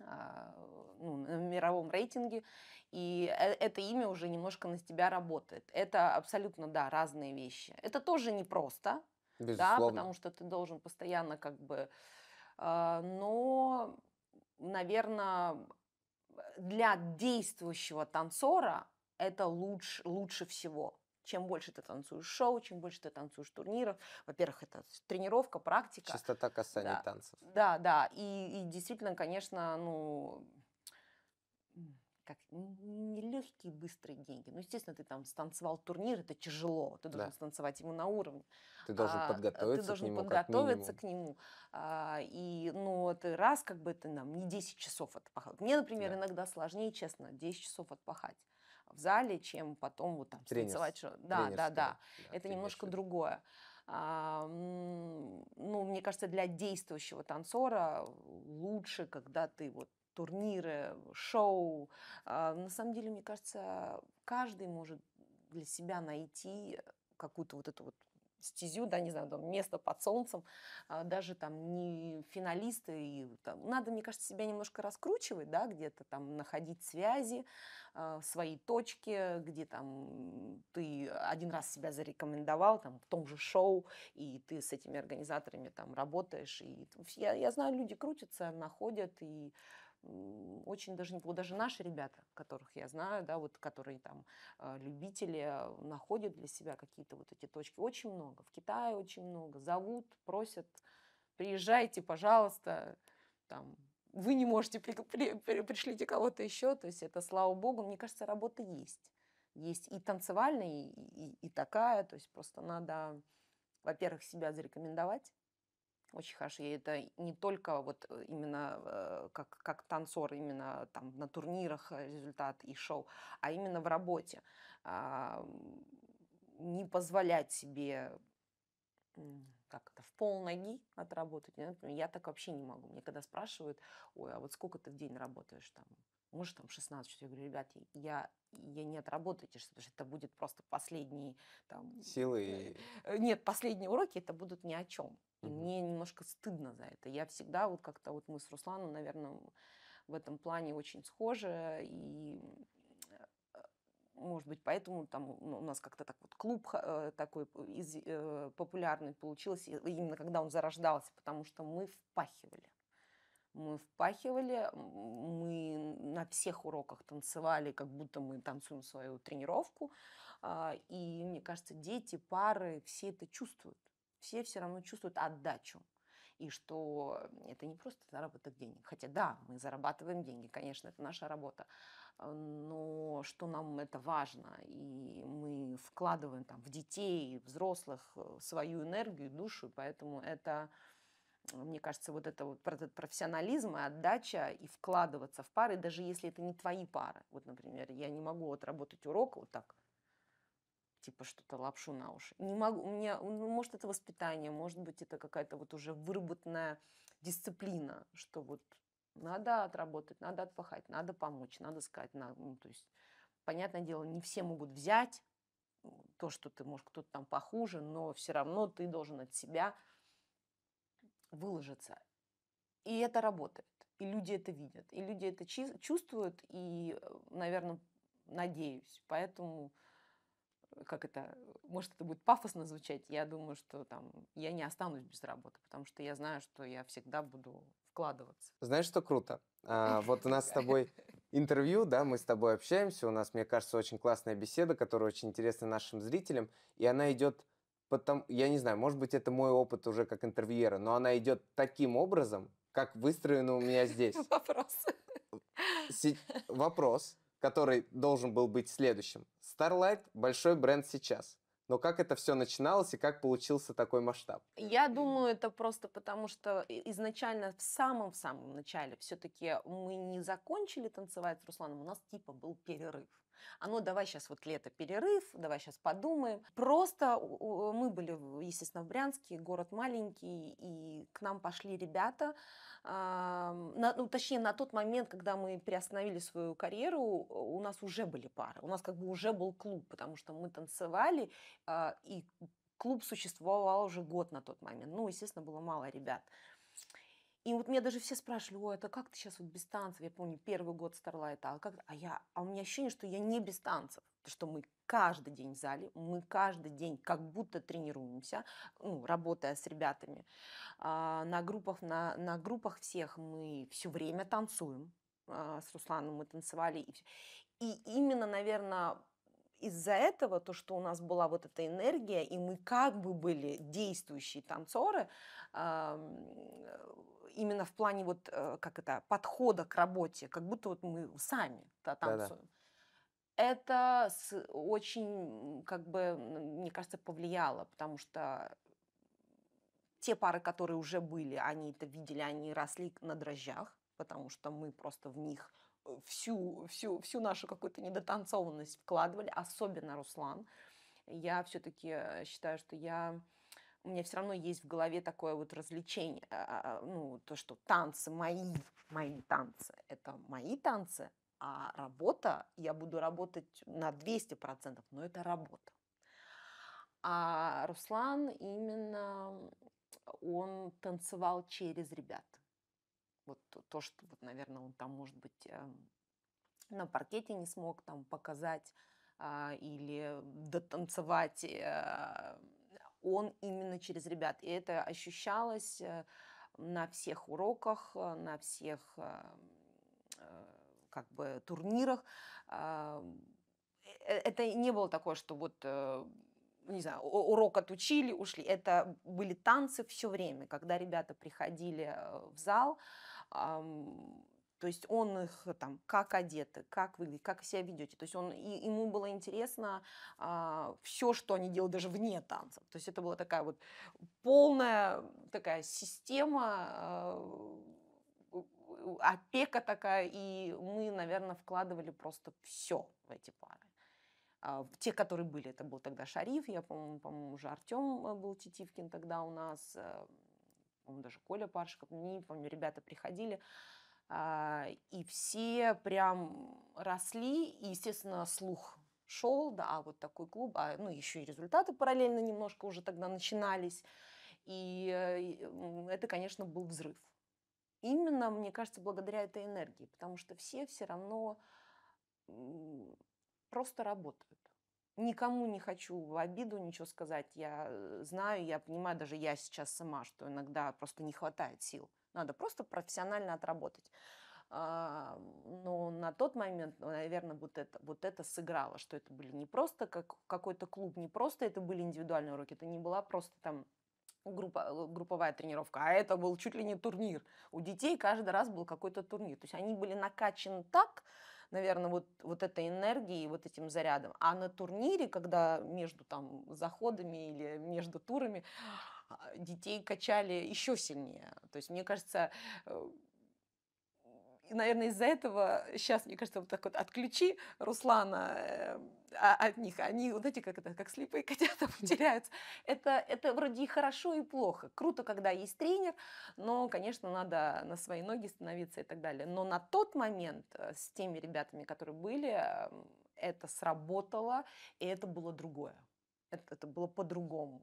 а, ну, на мировом рейтинге, и э, это имя уже немножко на тебя работает. Это абсолютно, да, разные вещи. Это тоже непросто, Безусловно. да, потому что ты должен постоянно как бы... А, но, наверное, для действующего танцора это лучше, лучше всего. Чем больше ты танцуешь шоу, чем больше ты танцуешь турниров. Во-первых, это тренировка, практика. Частота касания да. танцев. Да, да. И, и действительно, конечно, ну, как нелегкие быстрые деньги. Ну, естественно, ты там станцевал турнир, это тяжело, ты должен да. станцевать ему на уровне. Ты должен а, подготовиться ты должен к нему. Подготовиться к нему. А, и, ну, это раз, как бы это нам не 10 часов отпахать. Мне, например, да. иногда сложнее, честно, 10 часов отпахать в зале, чем потом вот там Тренерс. станцевать. Да, да, да, да. Это тренерский. немножко другое. А, ну, мне кажется, для действующего танцора лучше, когда ты вот турниры, шоу. А, на самом деле, мне кажется, каждый может для себя найти какую-то вот эту вот стезю, да, не знаю, там, место под солнцем, а, даже там не финалисты. И, там, надо, мне кажется, себя немножко раскручивать, да, где-то там находить связи, а, свои точки, где там ты один раз себя зарекомендовал там, в том же шоу, и ты с этими организаторами там работаешь. И я, я знаю, люди крутятся, находят, и очень даже неплохо. Даже наши ребята, которых я знаю, да, вот, которые там а, любители, э, находят для себя какие-то вот эти точки. Очень много. В Китае очень много. Зовут, просят, приезжайте, пожалуйста, там, вы не можете, при, при, при, пришлите кого-то еще. То есть это, слава богу, мне кажется, работа есть. Есть и танцевальная, и, и, и такая. То есть просто надо, во-первых, себя зарекомендовать, очень хорошо. И это не только вот э, именно э, как, как танцор, именно там на турнирах э, результат и шоу, а именно в работе. А, не позволять себе как это, в пол ноги отработать. Я так вообще не могу. Мне когда спрашивают, ой, а вот сколько ты в день работаешь там? Может, там 16 Я говорю, ребят, я, я не отработаю что потому что это будет просто последние там... Силы. Нет, последние уроки, это будут ни о чем. И угу. мне немножко стыдно за это. Я всегда вот как-то, вот мы с Русланом, наверное, в этом плане очень схожи. И может быть, поэтому там у нас как-то так вот клуб э, такой из, э, популярный получился, именно когда он зарождался, потому что мы впахивали. Мы впахивали, мы на всех уроках танцевали, как будто мы танцуем свою тренировку. А, и, мне кажется, дети, пары, все это чувствуют все все равно чувствуют отдачу. И что это не просто заработок денег. Хотя да, мы зарабатываем деньги, конечно, это наша работа. Но что нам это важно. И мы вкладываем там, в детей, взрослых э, свою энергию, душу. Поэтому это, мне кажется, вот это вот этот профессионализм и отдача, и вкладываться в пары, даже если это не твои пары. Вот, например, я не могу отработать урок вот так – типа что-то лапшу на уши. Не могу, у меня, ну, может, это воспитание, может быть, это какая-то вот уже выработанная дисциплина, что вот надо отработать, надо отпахать, надо помочь, надо сказать, надо, ну, то есть, понятное дело, не все могут взять то, что ты, может, кто-то там похуже, но все равно ты должен от себя выложиться. И это работает, и люди это видят, и люди это чувствуют, и, э, наверное, надеюсь. Поэтому как это, может, это будет пафосно звучать, я думаю, что там я не останусь без работы, потому что я знаю, что я всегда буду вкладываться. Знаешь, что круто? А, вот у нас с тобой интервью, да, мы с тобой общаемся, у нас, мне кажется, очень классная беседа, которая очень интересна нашим зрителям, и она идет потом, я не знаю, может быть, это мой опыт уже как интервьюера, но она идет таким образом, как выстроено у меня здесь. Вопрос. Вопрос, который должен был быть следующим. Starlight – большой бренд сейчас. Но как это все начиналось и как получился такой масштаб? Я думаю, это просто потому, что изначально в самом-самом начале все-таки мы не закончили танцевать с Русланом, у нас типа был перерыв а ну давай сейчас вот лето перерыв, давай сейчас подумаем. Просто мы были, естественно, в Брянске, город маленький, и к нам пошли ребята, на, ну, точнее, на тот момент, когда мы приостановили свою карьеру, у нас уже были пары, у нас как бы уже был клуб, потому что мы танцевали, а, и клуб существовал уже год на тот момент. Ну, естественно, было мало ребят. И вот меня даже все спрашивали, ой, это а как ты сейчас вот без танцев? Я помню, первый год Starlight, а как? А, я, а у меня ощущение, что я не без танцев, что мы каждый день в зале, мы каждый день как будто тренируемся, ну, работая с ребятами. А, на, группах, на, на группах всех мы все время танцуем. А, с Русланом мы танцевали. И, и именно, наверное, из-за этого, то, что у нас была вот эта энергия, и мы как бы были действующие танцоры, Э, именно в плане вот, э, как это, подхода к работе, как будто вот мы сами танцуем. Да-да. Это с, очень, как бы, мне кажется, повлияло, потому что те пары, которые уже были, они это видели, они росли на дрожжах, потому что мы просто в них э, всю, всю, всю нашу какую-то недотанцованность вкладывали, особенно Руслан. Я все-таки считаю, что я у меня все равно есть в голове такое вот развлечение, а, а, а, ну, то, что танцы мои, мои танцы, это мои танцы, а работа, я буду работать на 200%, но это работа. А Руслан именно, он танцевал через ребят. Вот то, что, вот, наверное, он там, может быть, эм, на паркете не смог там показать или дотанцевать э, он именно через ребят. И это ощущалось э, на всех уроках, э, на всех эм, э, как бы турнирах. Это не было такое, что вот не знаю, урок отучили, ушли. Это были танцы все время, когда ребята приходили в зал, то есть он их э, там, как одеты, как выглядит, как себя ведете. То есть он, и, ему было интересно а, все, что они делают даже вне танца. То есть это была такая вот полная такая система, а, опека такая, и мы, наверное, вкладывали просто все в эти пары. А, те, которые были, это был тогда Шариф, я, по-моему, по уже Артем э, был Тетивкин тогда у нас, по-моему, даже Коля Паршиков, не помню, ребята приходили. А, и все прям росли, и, естественно, слух шел, да, а вот такой клуб, а, ну, еще и результаты параллельно немножко уже тогда начинались. И э, это, конечно, был взрыв. Именно, мне кажется, благодаря этой энергии, потому что все все равно просто работают. Никому не хочу в обиду ничего сказать. Я э, знаю, я понимаю, даже я сейчас сама, что иногда просто не хватает сил. Надо просто профессионально отработать. А, но на тот момент, ну, наверное, вот это, вот это сыграло, что это были не просто как какой-то клуб, не просто это были индивидуальные уроки, это не была просто там группа, э, групповая тренировка, а это был чуть ли не турнир. У детей каждый раз был какой-то турнир. То есть они были накачаны так, наверное, вот, вот этой энергией, вот этим зарядом. А на турнире, когда между там заходами или между турами, а, детей качали еще сильнее. То есть, мне кажется, э, и, наверное, из-за этого сейчас, мне кажется, вот так вот отключи Руслана э, а, от них. Они, вот эти как это, как слепые котята потеряются. Это, это вроде и хорошо, и плохо. Круто, когда есть тренер, но, конечно, надо на свои ноги становиться и так далее. Но на тот момент э, с теми ребятами, которые были, эм, это сработало, и это было другое. Это, это было по-другому.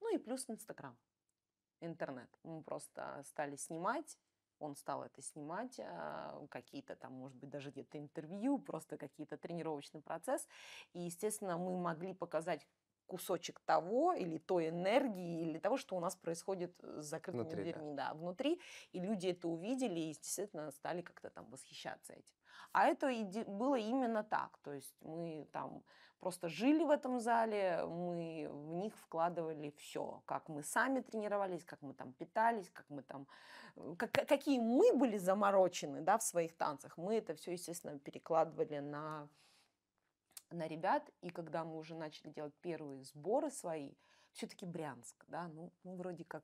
Ну и плюс Инстаграм, интернет. Мы просто стали снимать, он стал это снимать, а, какие-то там, может быть, даже где-то интервью, просто какие-то тренировочный процесс. И, естественно, мы могли показать кусочек того или той энергии, или того, что у нас происходит с закрытыми внутри, дверьми, да. да, внутри. И люди это увидели и, действительно стали как-то там восхищаться этим. А это и было именно так. То есть мы там просто жили в этом зале, мы в них вкладывали все, как мы сами тренировались, как мы там питались, как мы там, э, как, какие мы были заморочены, да, в своих танцах. Мы это все, естественно, перекладывали на на ребят, и когда мы уже начали делать первые сборы свои, все-таки Брянск, да, ну, ну вроде как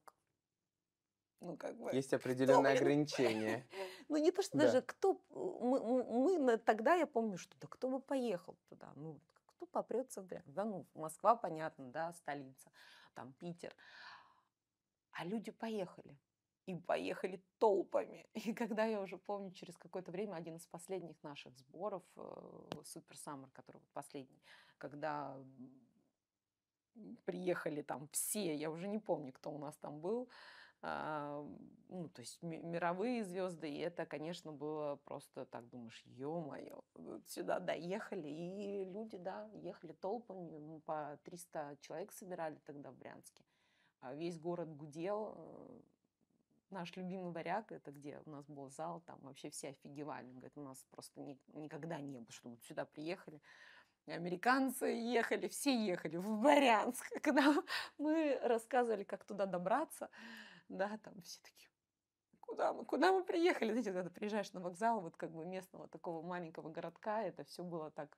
ну, как бы, Есть определенные кто, ограничения. ну, не то, что да. даже кто... Мы, мы, мы, тогда я помню, что да кто бы поехал туда? Ну, попрется в дрянь. Да ну, Москва, понятно, да, столица, там Питер. А люди поехали. И поехали толпами. И когда я уже помню, через какое-то время один из последних наших сборов, Супер э, Саммер, который последний, когда приехали там все, я уже не помню, кто у нас там был, а, ну, то есть мировые звезды, и это, конечно, было просто так думаешь, ё-моё, сюда доехали, и люди, да, ехали толпами, мы ну, по 300 человек собирали тогда в Брянске, а весь город гудел, э, наш любимый варяг, это где у нас был зал, там вообще все офигевали, говорит, у нас просто ни, никогда не было, что вот сюда приехали, американцы ехали, все ехали в Брянск, когда мы рассказывали, как туда добраться, да, там все такие, куда мы, куда мы приехали? Знаете, когда приезжаешь на вокзал вот как бы местного такого маленького городка, это все было так,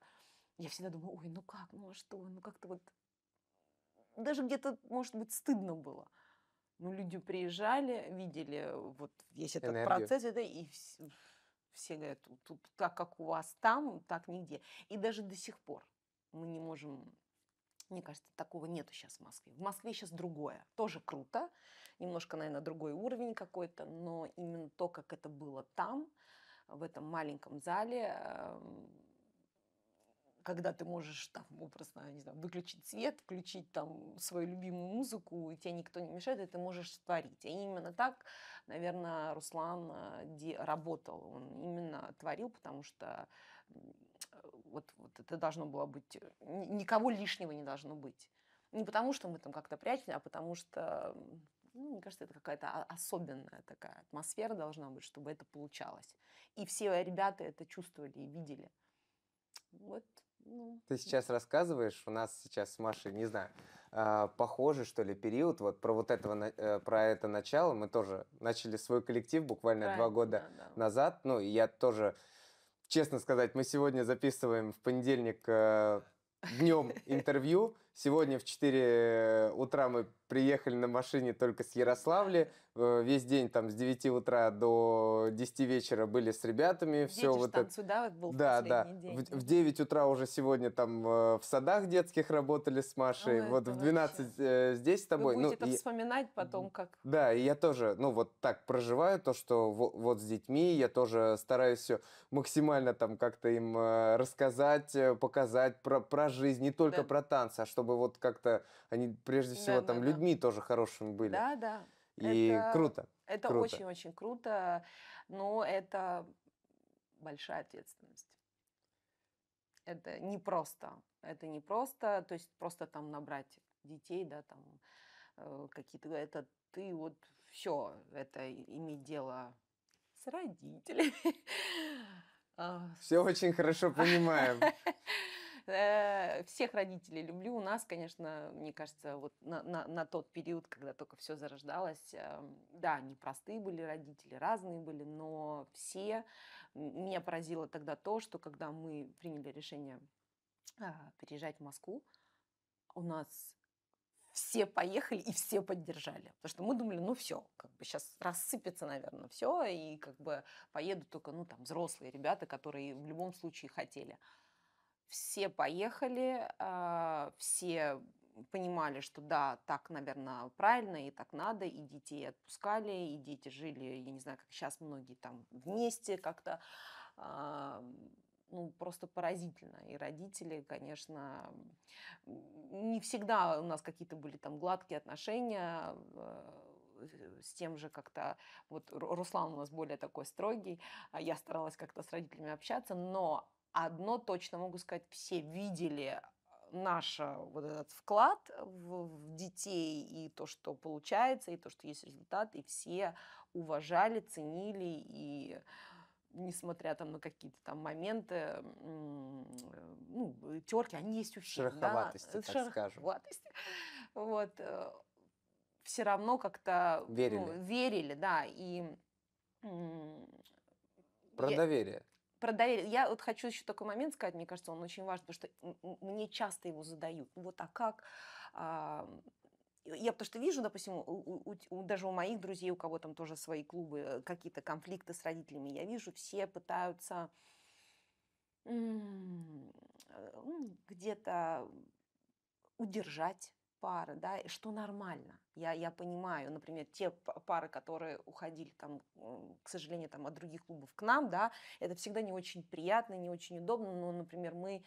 я всегда думала, ой, ну как, ну а что, ну как-то вот, даже где-то, может быть, стыдно было. Ну, люди приезжали, видели вот весь этот Энергию. процесс, это и все, все говорят, тут так, как у вас там, так нигде. И даже до сих пор мы не можем мне кажется, такого нету сейчас в Москве. В Москве сейчас другое. Тоже круто немножко, наверное, другой уровень какой-то, но именно то, как это было там, в этом маленьком зале, эм, когда ты можешь там образно, не знаю, выключить свет, включить там свою любимую музыку, и тебе никто не мешает, и ты можешь творить. И именно так, наверное, Руслан э, работал. Он именно творил, потому что вот, вот это должно было быть... Э, никого лишнего не должно быть. Не потому, что мы там как-то прячемся, а потому что ну, мне кажется, это какая-то особенная такая атмосфера должна быть, чтобы это получалось. И все ребята это чувствовали и видели. Вот. Ну. Ты сейчас рассказываешь, у нас сейчас с Машей, не знаю, а, похожий, что ли, период, вот про вот этого, э, про это начало, мы тоже начали свой коллектив буквально Правильно, два года да, назад, ну, и я тоже, честно сказать, мы сегодня записываем в понедельник э, днем интервью, Сегодня в 4 утра мы приехали на машине только с Ярославли. Э, весь день там с 9 утра до 10 вечера были с ребятами. Дети все вот это... да, вот был да, да. День. В, в 9 утра уже сегодня там э, в садах детских работали с Машей. Ну, вот в 12 вообще... Э, здесь с тобой. Вы ну, это я... вспоминать потом как... Да, и я тоже, ну вот так проживаю то, что вот, вот с детьми я тоже стараюсь все максимально там как-то им рассказать, показать про, про жизнь, не только да. про танцы, а чтобы чтобы вот как-то они прежде всего да, там да, людьми да. тоже хорошими были. Да, да. И это, круто. Это очень-очень круто. круто, но это большая ответственность. Это не просто. Это не просто, то есть просто там набрать детей, да, там э, какие-то, это ты вот все, это иметь дело с родителями. А, все очень хорошо понимаем. Э, всех родителей люблю. У нас, конечно, мне кажется, вот на, на, на тот период, когда только все зарождалось, эм, да, непростые были родители, разные были, но все. Меня поразило тогда то, что когда мы приняли решение а, переезжать в Москву, у нас все поехали и все поддержали. Потому что мы думали, ну все, как бы сейчас рассыпется, наверное, все, и как бы поедут только, ну, там, взрослые ребята, которые в любом случае хотели все поехали, а, все понимали, что да, так, наверное, правильно и так надо, и детей отпускали, и дети жили, я не знаю, как сейчас многие там вместе как-то, а, ну, просто поразительно. И родители, конечно, не всегда у нас какие-то были там гладкие отношения, а, э, с тем же как-то, вот Руслан у нас более такой строгий, я старалась как-то с родителями общаться, но Одно точно могу сказать, все видели а, наш а, вот этот вклад в, в детей и то, что получается, и то, что есть результат, и все уважали, ценили, и несмотря там на какие-то там моменты, э, ну, э, терки, они есть у всех. Шероховатости, да? Э, так Шероховатости. скажем. Вот. Все равно как-то... Ну, верили. Ну, верили, да, и... Про доверие про доверие. Я вот хочу еще такой момент сказать, мне кажется, он очень важен, потому что мне часто его задают. Вот, а как? А, я потому что вижу, допустим, у, у, у, даже у моих друзей, у кого там тоже свои клубы, э, какие-то конфликты с родителями, я вижу, все пытаются э, где-то удержать пары, да, что нормально. Я, я понимаю, например, те пары, которые уходили там, к сожалению, там от других клубов к нам, да, это всегда не очень приятно, не очень удобно, но, например, мы,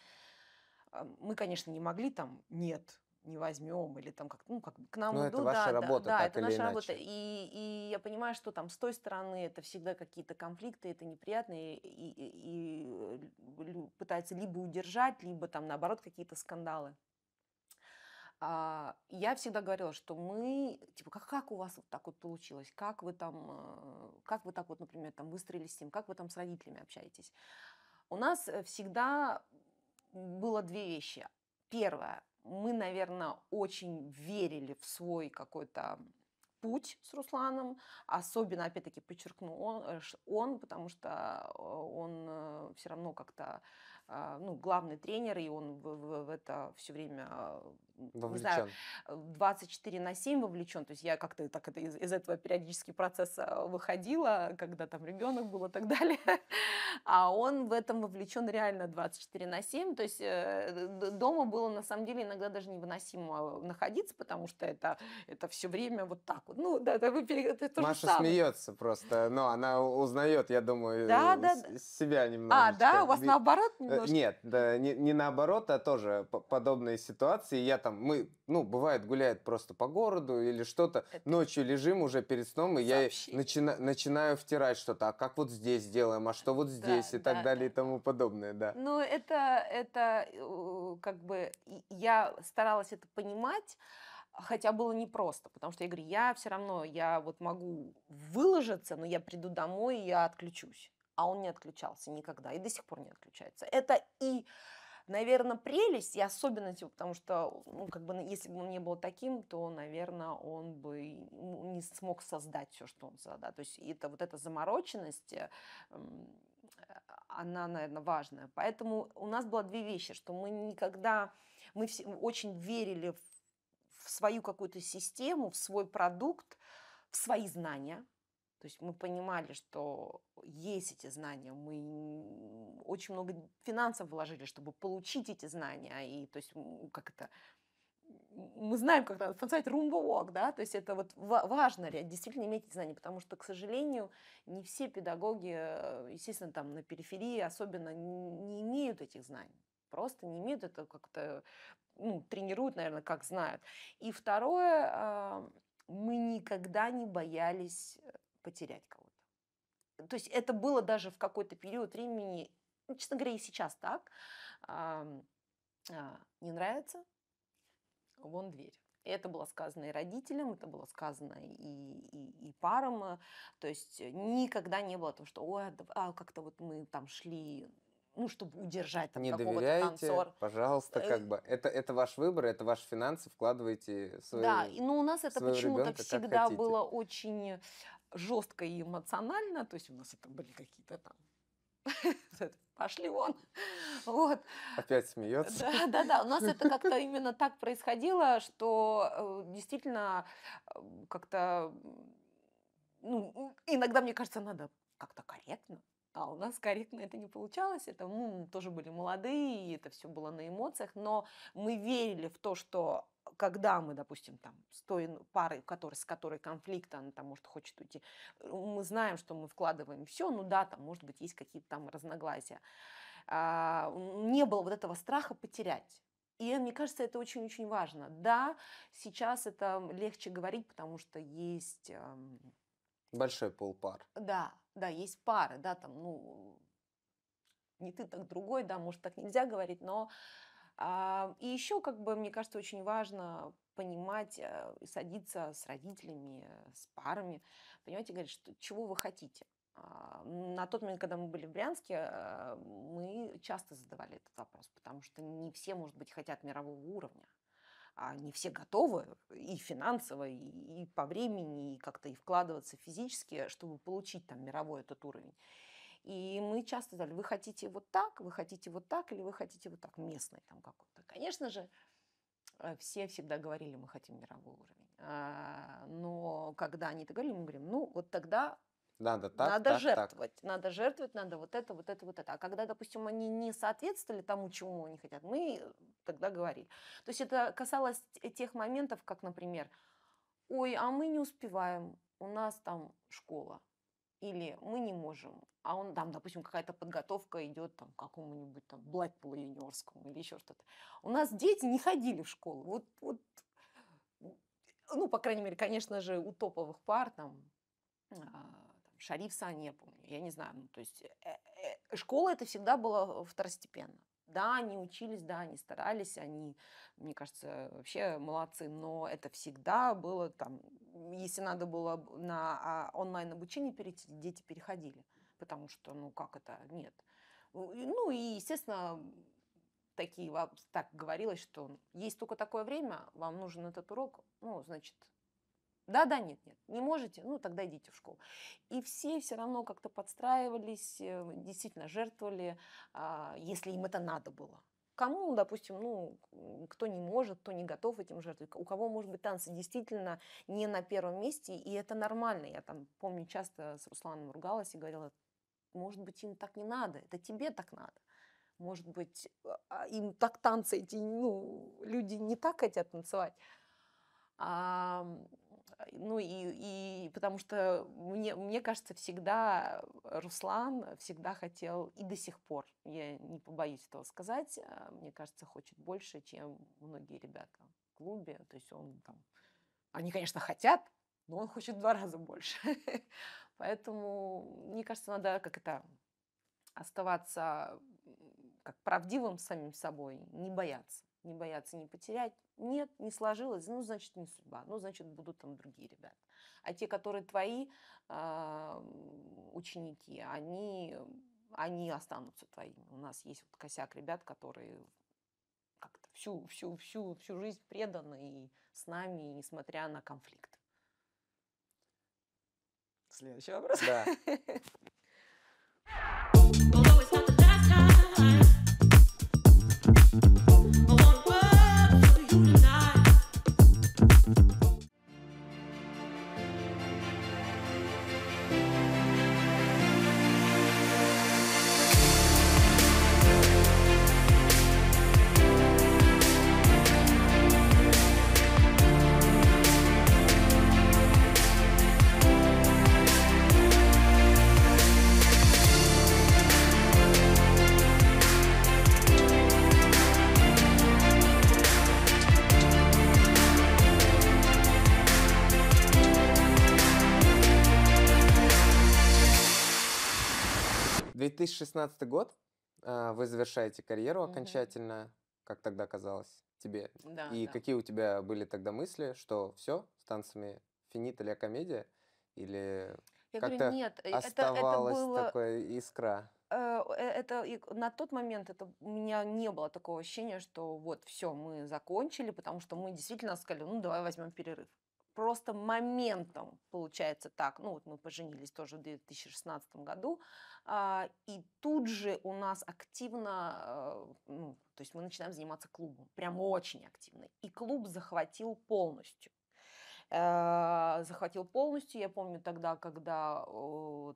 а, мы, конечно, не могли там, нет, не возьмем или там как ну как к нам Но ну, идут это ваша да работа, да, да это наша иначе. работа и и я понимаю что там с той стороны это всегда какие-то конфликты это неприятно и, и, и, и э, либо удержать либо там наоборот какие-то скандалы а, я всегда говорила, что мы, типа, как, как у вас вот так вот получилось, как вы там, а, как вы так вот, например, там выстроились с ним, как вы там с родителями общаетесь. У нас э, всегда было две вещи. Первое, мы, наверное, очень верили в свой какой-то путь с Русланом, особенно, опять-таки, подчеркну, он, э, он, потому что э, он все равно как-то а, ну, главный тренер, и он в, в, в это все время вовлечен. не знаю, 24 э, на 7 вовлечен. То есть я как-то так это, из, из этого периодически процесса выходила, когда там ребенок был и так далее. А он в этом вовлечен реально 24 на 7. То есть э, дома было на самом деле иногда даже невыносимо э, находиться, потому что это, это все время вот так вот. Ну, да, это, вы это, это Маша смеется просто, но она узнает, я думаю, да, да, себя немного. А, да? У вас наоборот немножко? Нет, да, не, не наоборот, а тоже подобные ситуации. Я там там мы, ну, бывает, гуляет просто по городу или что-то, это... ночью лежим уже перед сном, и Сообщи. я начина... начинаю втирать что-то, а как вот здесь делаем, а что вот здесь, да, и да, так далее, да. и тому подобное, да. Ну, это, это как бы, я старалась это понимать, хотя было непросто, потому что я говорю, я все равно, я вот могу выложиться, но я приду домой, и я отключусь а он не отключался никогда и до сих пор не отключается. Это и Наверное, прелесть и особенность типа, его, потому что, ну, как бы, если бы он не был таким, то, наверное, он бы ну, не смог создать все, что он создал. То есть это вот эта замороченность, э, она, наверное, важная. Поэтому у нас было две вещи, что мы никогда, мы все, очень верили в, в свою какую-то систему, в свой продукт, в свои знания – то есть мы понимали, что есть эти знания, мы очень много финансов вложили, чтобы получить эти знания, и то есть как это мы знаем, как надо сказать, румбовок, да, то есть это вот важно действительно иметь эти знания, потому что, к сожалению, не все педагоги, э, естественно, там на периферии особенно не имеют этих знаний, просто не имеют это как-то, ну, тренируют, наверное, как знают. И второе, а, мы никогда не боялись э, потерять кого-то. То есть это было даже в какой-то период времени, ну, честно говоря, и сейчас так. А, не нравится? Вон дверь. Это было сказано и родителям, это было сказано и, и, и парам. А. То есть никогда не было того, что ой, а как-то вот мы там шли, ну, чтобы удержать там, какого-то доверяйте, танцора. пожалуйста, э, как бы. Это, это ваш выбор, это ваши финансы, вкладывайте свои Да, но ну, у нас это почему-то всегда было очень жестко и эмоционально, то есть у нас это были какие-то там пошли вон. Вот. Опять смеется. Да, да, да. У нас это как-то именно так происходило, что э, действительно э, как-то ну, иногда, мне кажется, надо как-то корректно. А у нас корректно это не получалось. Это мы тоже были молодые, и это все было на эмоциях. Но мы верили в то, что когда мы, допустим, там, с той парой, который, с которой конфликт, она там, может, хочет уйти, мы знаем, что мы вкладываем все, ну да, там, может быть, есть какие-то там разногласия. А, не было вот этого страха потерять. И мне кажется, это очень-очень важно. Да, сейчас это легче говорить, потому что есть... Эм... Большой полпар. Да, да, есть пары, да, там, ну, не ты, так другой, да, может, так нельзя говорить, но а, и еще, как бы, мне кажется, очень важно понимать, э, садиться с родителями, э, с парами, понимаете, говорить, что, чего вы хотите. А, на тот момент, когда мы были в Брянске, э, мы часто задавали этот вопрос, потому что не все, может быть, хотят мирового уровня. А не все готовы и финансово, и, и по времени, и как-то и вкладываться физически, чтобы получить там мировой этот уровень. И мы часто задали: вы хотите вот так, вы хотите вот так, или вы хотите вот так, местный там какой-то. Конечно же, э, все всегда говорили, мы хотим мировой уровень. А, но когда они это говорили, мы говорим, ну вот тогда надо, так, надо так, жертвовать, так. надо жертвовать, надо вот это, вот это, вот это. А когда, допустим, они не соответствовали тому, чему они хотят, мы тогда говорили. То есть это касалось тех моментов, как, например, ой, а мы не успеваем, у нас там школа, или мы не можем, а он там, допустим, какая-то подготовка идет там, к какому-нибудь там Блэкпулу юниорскому или еще что-то. У нас дети не ходили в школу. Вот, вот, ну, по крайней мере, конечно же, у топовых пар там, а, там Шариф Сани, я помню, я не знаю. Ну, то есть э, э, школа это всегда была второстепенно. Да, они учились, да, они старались, они, мне кажется, вообще молодцы, но это всегда было там если надо было на а, онлайн-обучение перейти, дети переходили, потому что, ну, как это, нет. Э, ну, и, естественно, такие, так говорилось, что есть только такое время, вам нужен этот урок, ну, значит, да, да, нет, нет, не можете, ну тогда идите в школу. И все все равно как-то подстраивались, э, действительно жертвовали, а, если им это надо было. Кому, допустим, ну, кто не может, кто не готов этим жертвовать, у кого, может быть, танцы действительно не на первом месте, и это нормально. Я там, помню, часто с Русланом ругалась и говорила, может быть, им так не надо, это тебе так надо. Может быть, а, а, им так танцы эти, ну, люди не так хотят танцевать. А, ну и, и потому что мне, мне кажется, всегда Руслан всегда хотел, и до сих пор, я не побоюсь этого сказать, а, мне кажется, хочет больше, чем многие ребята в клубе. То есть он там... Они, конечно, хотят, но он хочет в два раза больше. Поэтому, мне кажется, надо как это оставаться как правдивым самим собой, не бояться, не бояться не потерять, нет, не сложилось, ну, значит, не судьба, ну, значит, будут там другие ребята. А те, которые твои э, ученики, они, они останутся твоими. У нас есть вот косяк ребят, которые как-то всю, всю, всю, всю жизнь преданы и с нами, и несмотря на конфликт. Следующий вопрос. Да. 2016 год, а, вы завершаете карьеру угу. окончательно, как тогда казалось тебе. Да, и да. какие у тебя были тогда мысли, что все, с танцами финита или комедия? Или я как-то говорю, нет, оставалась э, это, это было... такая искра? Э, э, это на тот момент это у меня не было такого ощущения, что вот все мы закончили, потому что мы действительно сказали, ну давай возьмем перерыв просто моментом, получается так, ну вот мы поженились тоже в 2016 году, а, и тут же у нас активно, э, ну, то есть мы начинаем заниматься клубом, прям очень активно, и клуб захватил полностью. Э, захватил полностью, я помню тогда, когда, э,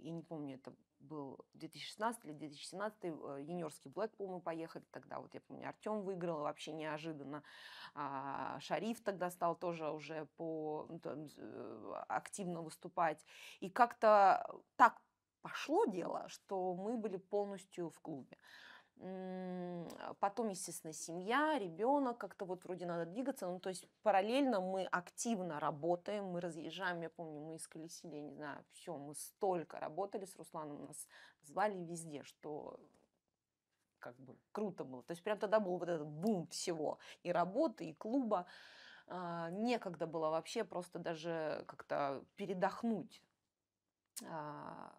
я не помню, это был 2016 или 2017 э, юниорский Блэкпул мы поехали тогда, вот я помню, Артем выиграл вообще неожиданно, а, Шариф тогда стал тоже уже по, ну, э, активно выступать, и как-то так пошло дело, что мы были полностью в клубе. А, потом, естественно, семья, ребенок, как-то вот вроде надо двигаться, ну, то есть параллельно мы активно работаем, мы разъезжаем, я помню, мы искали я не знаю, все, мы столько работали с Русланом, нас звали везде, что как бы круто было. То есть прям тогда был вот этот бум всего, и работы, и клуба. А, некогда было вообще просто даже как-то передохнуть. А,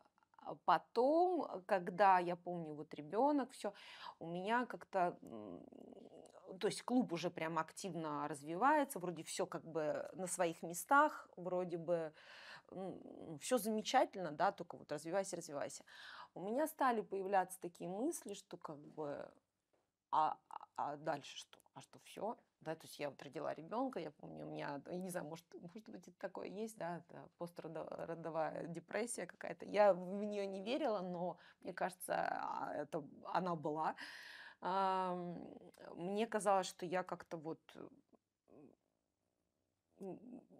а, потом, а, когда я помню, вот ребенок, все, у меня как-то, э, то есть клуб уже прям активно развивается, вроде все как бы на своих местах, вроде бы все замечательно, да, только вот развивайся, развивайся. У меня стали появляться такие мысли, что как бы, а, а, а дальше что? А что все? да, то есть я родила ребенка, я помню, у меня, я не знаю, может, может быть, это такое есть, да, это постродовая депрессия какая-то. Я в нее не верила, но мне кажется, а, это она была. Мне казалось, что я как-то вот э,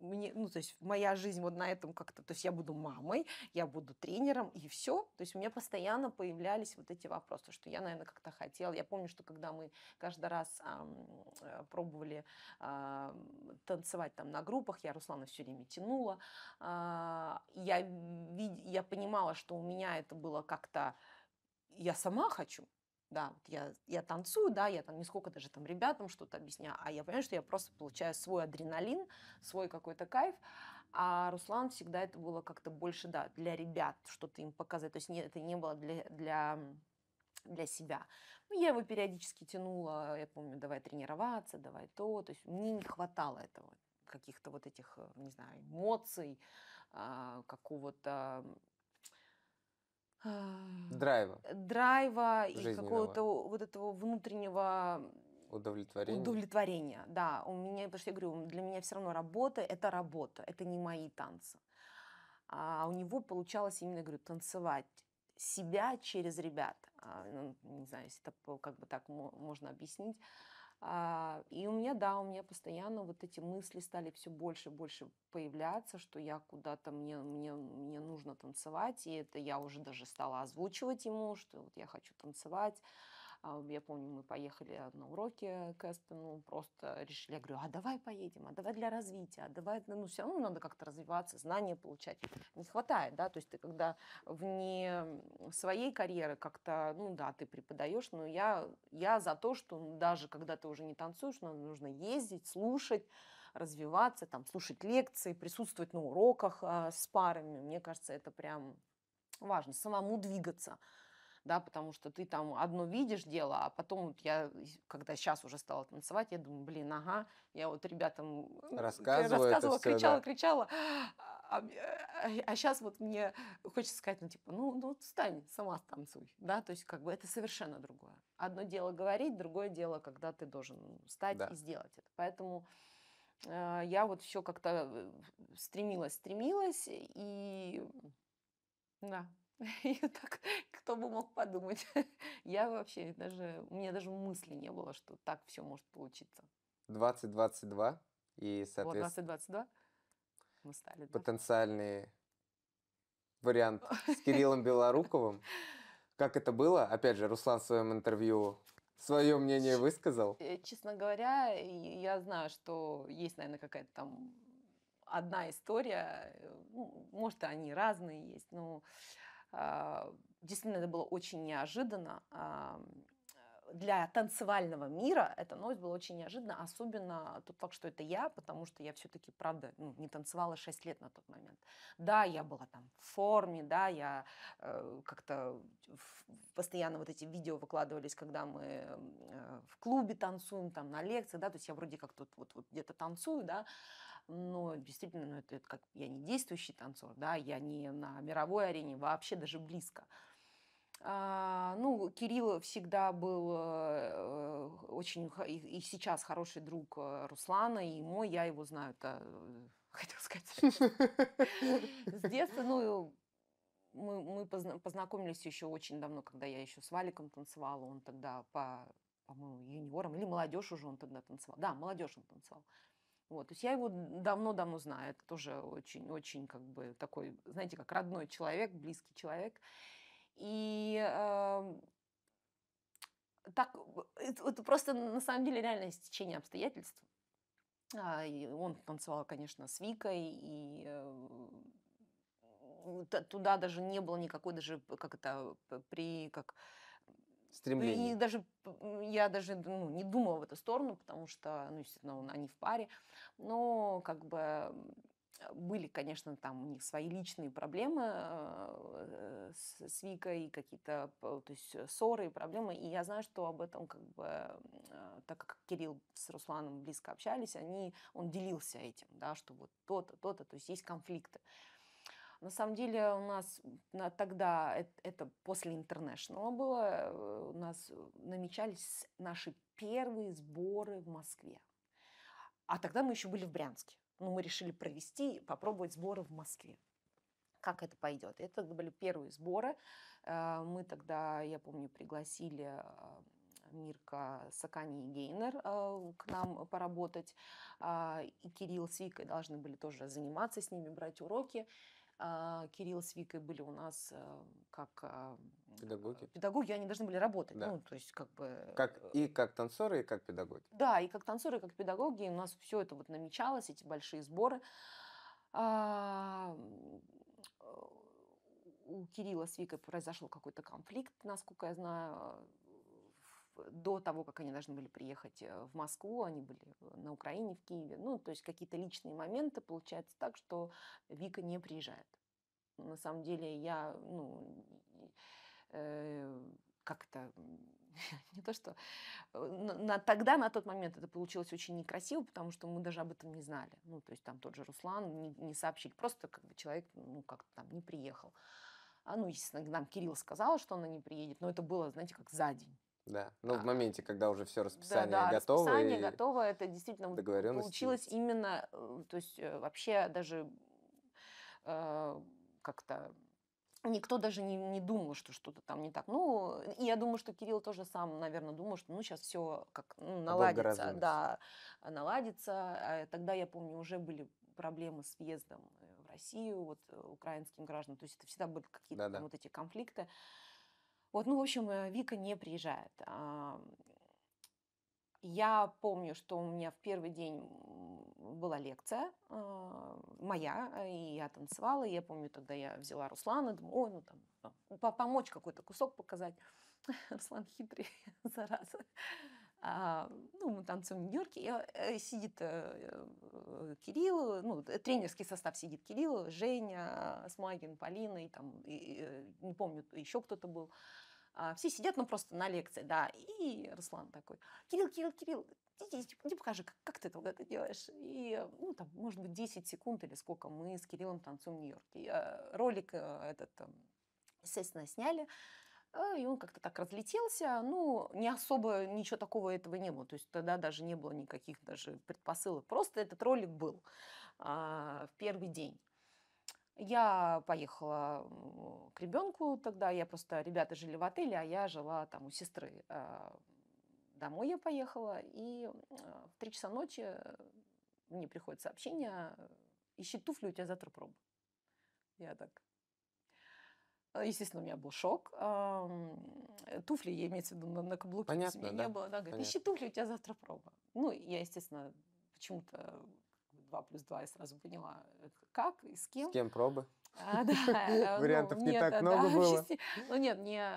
мне, ну, то есть моя жизнь вот на этом как-то, то есть я буду мамой, я буду тренером, и все. То есть у меня постоянно появлялись вот эти вопросы, что я, наверное, как-то хотела. Я помню, что когда мы каждый раз а, пробовали а, танцевать там на группах, я Руслана все время тянула. А, я, я понимала, что у меня это было как-то я сама хочу, да, вот я, я танцую, да, я там не сколько даже там ребятам что-то объясняю, а я понимаю, что я просто получаю свой адреналин, свой какой-то кайф, а Руслан всегда это было как-то больше, да, для ребят, что-то им показать, то есть не, это не было для, для для себя. Ну, я его периодически тянула, я помню, давай тренироваться, давай то. То есть мне не хватало этого, каких-то вот этих, э, не знаю, эмоций, а, какого-то а, драйва, драйва и какого-то вот этого внутреннего удовлетворения. Удовлетворения, да. У меня, потому что я говорю, для меня все равно работа – это работа, это не мои танцы. А у него получалось именно, говорю, танцевать себя через ребят. А, ну, не знаю, если это как бы так можно объяснить. А, и у меня, да, у меня постоянно вот эти мысли стали все больше и больше появляться, что я куда-то, мне, мне, мне нужно танцевать, и это я уже даже стала озвучивать ему, что вот я хочу танцевать, а, я помню, мы поехали на уроки э, к Эстону, просто решили, я говорю, а давай поедем, а давай для развития, а давай, ну, ну все равно надо как-то развиваться, знания получать. Не хватает, да, то есть ты когда вне своей карьеры как-то, ну да, ты преподаешь, но я, я за то, что ну, даже когда ты уже не танцуешь, нам нужно ездить, слушать, развиваться, там, слушать лекции, присутствовать на уроках э, с парами. Мне кажется, это прям важно. Самому двигаться да, потому что ты там одно видишь дело, а потом вот я, когда сейчас уже стала танцевать, я думаю, блин, ага, я вот ребятам рассказывала, рассказывала все, кричала, да. кричала, а, э, а, а сейчас вот мне хочется сказать, ну, типа, ну, ну, встань, сама танцуй, да, то есть как бы это совершенно другое. Одно дело говорить, другое дело, когда ты должен ну, встать да. и сделать это. Поэтому э, я вот все как-то э, стремилась, стремилась, и да, и так, кто бы мог подумать. Я вообще даже, у меня даже мысли не было, что так все может получиться. 2022 и, соответственно... Вот 2022 мы стали, да? Потенциальный вариант с Кириллом Белоруковым. Как это было? Опять же, Руслан в своем интервью свое мнение высказал. Э, честно говоря, я знаю, что есть, наверное, какая-то там одна история. Может, они разные есть, но а, действительно, это было очень неожиданно. Э, для танцевального мира эта новость была очень неожиданна, особенно тот факт, что это я, потому что я все-таки, правда, ну, не танцевала 6 лет на тот момент. Да, я была там в форме, да, я э, как-то постоянно вот эти видео выкладывались, когда мы э, в клубе танцуем, там на лекции, да, то есть я вроде как тут вот, вот где-то танцую, да, но действительно, ну, это, это как я не действующий танцор, да, я не на мировой арене вообще даже близко. А, ну, Кирилл всегда был э, э очень и, и сейчас хороший друг э, Руслана и мой, я его знаю, это хотел сказать с детства, ну мы, мы познакомились еще очень давно, когда я еще с Валиком танцевала, он тогда по, по-моему, юниором или молодежь уже он тогда танцевал, да, молодежь он танцевал. Вот, то есть я его давно-давно знаю, это тоже очень-очень как бы такой, знаете, как родной человек, близкий человек. И э, так, это, просто на самом деле реальное стечение обстоятельств. А, он танцевал, конечно, с Викой, и э, туда даже не было никакой даже, как это, при, как, стремлений. И даже я даже ну, не думала в эту сторону, потому что, ну, естественно, они в паре. Но как бы были, конечно, там у них свои личные проблемы э, с, с Викой, какие-то то есть, ссоры и проблемы. И я знаю, что об этом, как бы, э, так как Кирилл с Русланом близко общались, они, он делился этим, да, что вот то-то, то-то, то есть есть конфликты. На самом деле у нас тогда, это после интернешнала было, э, у нас э, намечались наши первые сборы в Москве. А тогда мы еще были в Брянске. Но ну, мы решили провести, попробовать сборы в Москве как это пойдет. Это были первые сборы. Э, мы тогда, я помню, пригласили а, Мирка Сакани и Гейнер к нам поработать. А, и Кирилл с Викой должны были тоже заниматься с ними, брать уроки. А, Кирилл с Викой были у нас а, как а, педагоги. Педагоги, они должны были работать. Да. Ну, то есть как бы... Как, э, и как танцоры, и как педагоги. Да, и как танцоры, и как педагоги. И у нас все это вот намечалось, эти большие сборы. А... Э, у Кирилла с Викой произошел какой-то конфликт, насколько я знаю, до того, как они должны были приехать э, в Москву, они были на Украине, в Киеве. Ну, то есть какие-то личные моменты. Получается так, что Вика не приезжает. На самом деле я, ну, э, как-то не то что э, на, на, тогда на тот момент это получилось очень некрасиво, потому что мы даже об этом не знали. Ну то есть там тот же Руслан не, не сообщили, просто как бы человек ну как-то там не приехал. А ну естественно нам Кирилл сказал, что она не приедет, но это было, знаете, как за день. Да, ну в а. моменте, когда уже все расписание да, да, готово. расписание и... готово, это действительно получилось именно, э, то есть э, вообще даже э, как-то никто даже не, не думал, что что-то там не так. Ну, и я думаю, что Кирилл тоже сам, наверное, думал, что ну сейчас все как ну, а наладится, да, наладится. А тогда я помню уже были проблемы с въездом э, в Россию, вот украинским гражданам. То есть это всегда были какие-то да -да. вот эти конфликты. Вот, ну, в общем, э, Вика не приезжает. А, я помню, что у меня в первый день была лекция а, моя, а, и я танцевала. я помню, тогда я взяла Руслана, думаю, ой, ну там помочь какой-то кусок показать. Руслан хитрый, зараза. А, ну, танцуем в Нью-Йорке, э, сидит э, э, Кирилл, ну, тренерский состав сидит Кирилл, Женя, Смагин, Полина, и там, и, не помню, еще кто-то был. А, все сидят, ну, просто на лекции, да, и Руслан такой, Кирилл, Кирилл, Кирилл, не покажи, как, как ты это делаешь. И, ну, там, может быть, 10 секунд или сколько мы с Кириллом танцуем в Нью-Йорке. Ролик этот, эм, естественно, сняли. А, и он как-то так разлетелся. Ну, не особо ничего такого этого не было. То есть тогда даже не было никаких даже предпосылок. Просто этот ролик был а, в первый день. Я поехала к ребенку тогда, я просто, ребята жили в отеле, а я жила там у сестры. А, домой я поехала, и а, в три часа ночи э, мне приходит сообщение, ищи туфли, у тебя завтра проба. Я так, Э, естественно, у меня был шок. А, э, туфли, я имею в виду, на, на каблуке Понятно, у меня да? не было. Она говорит, ищи туфли, у тебя завтра проба. Ну, я, естественно, почему-то 2 плюс 2 я сразу поняла, э, как и с кем. С кем пробы? А, да. Вариантов ну, не нет, так много да, было. Ну нет, мне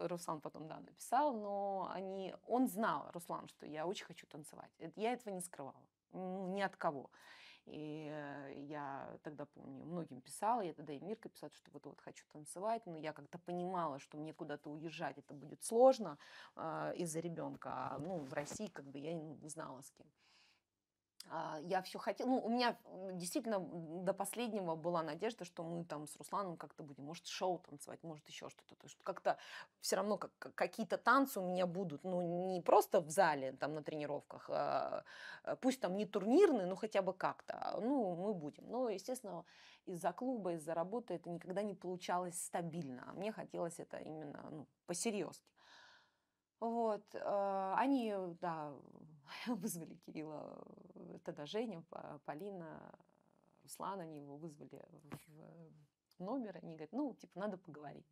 Руслан потом, да, написал, но они... он знал, Руслан, что я очень хочу танцевать. Я этого не скрывала. Ну, ни от кого. И э, я тогда помню, многим писала, я тогда и Мирка писала, что вот, вот хочу танцевать, но я как-то понимала, что мне куда-то уезжать это будет сложно э, из-за ребенка. А, ну, в России как бы я не знала с кем. А, я все хотела, ну, у меня действительно до последнего была надежда, что мы там с Русланом как-то будем, может, шоу танцевать, может, еще что-то. То есть как-то все равно как, какие-то танцы у меня будут, ну, не просто в зале, там, на тренировках, а, а, пусть там не турнирные, но хотя бы как-то, ну, мы будем. Но, естественно, из-за клуба, из-за работы это никогда не получалось стабильно, а мне хотелось это именно, ну, посерьезки. Вот, они, да, вызвали Кирилла, э, тогда Женя, Полина, Руслан, они его вызвали э, в номер, они говорят, ну, типа, надо поговорить.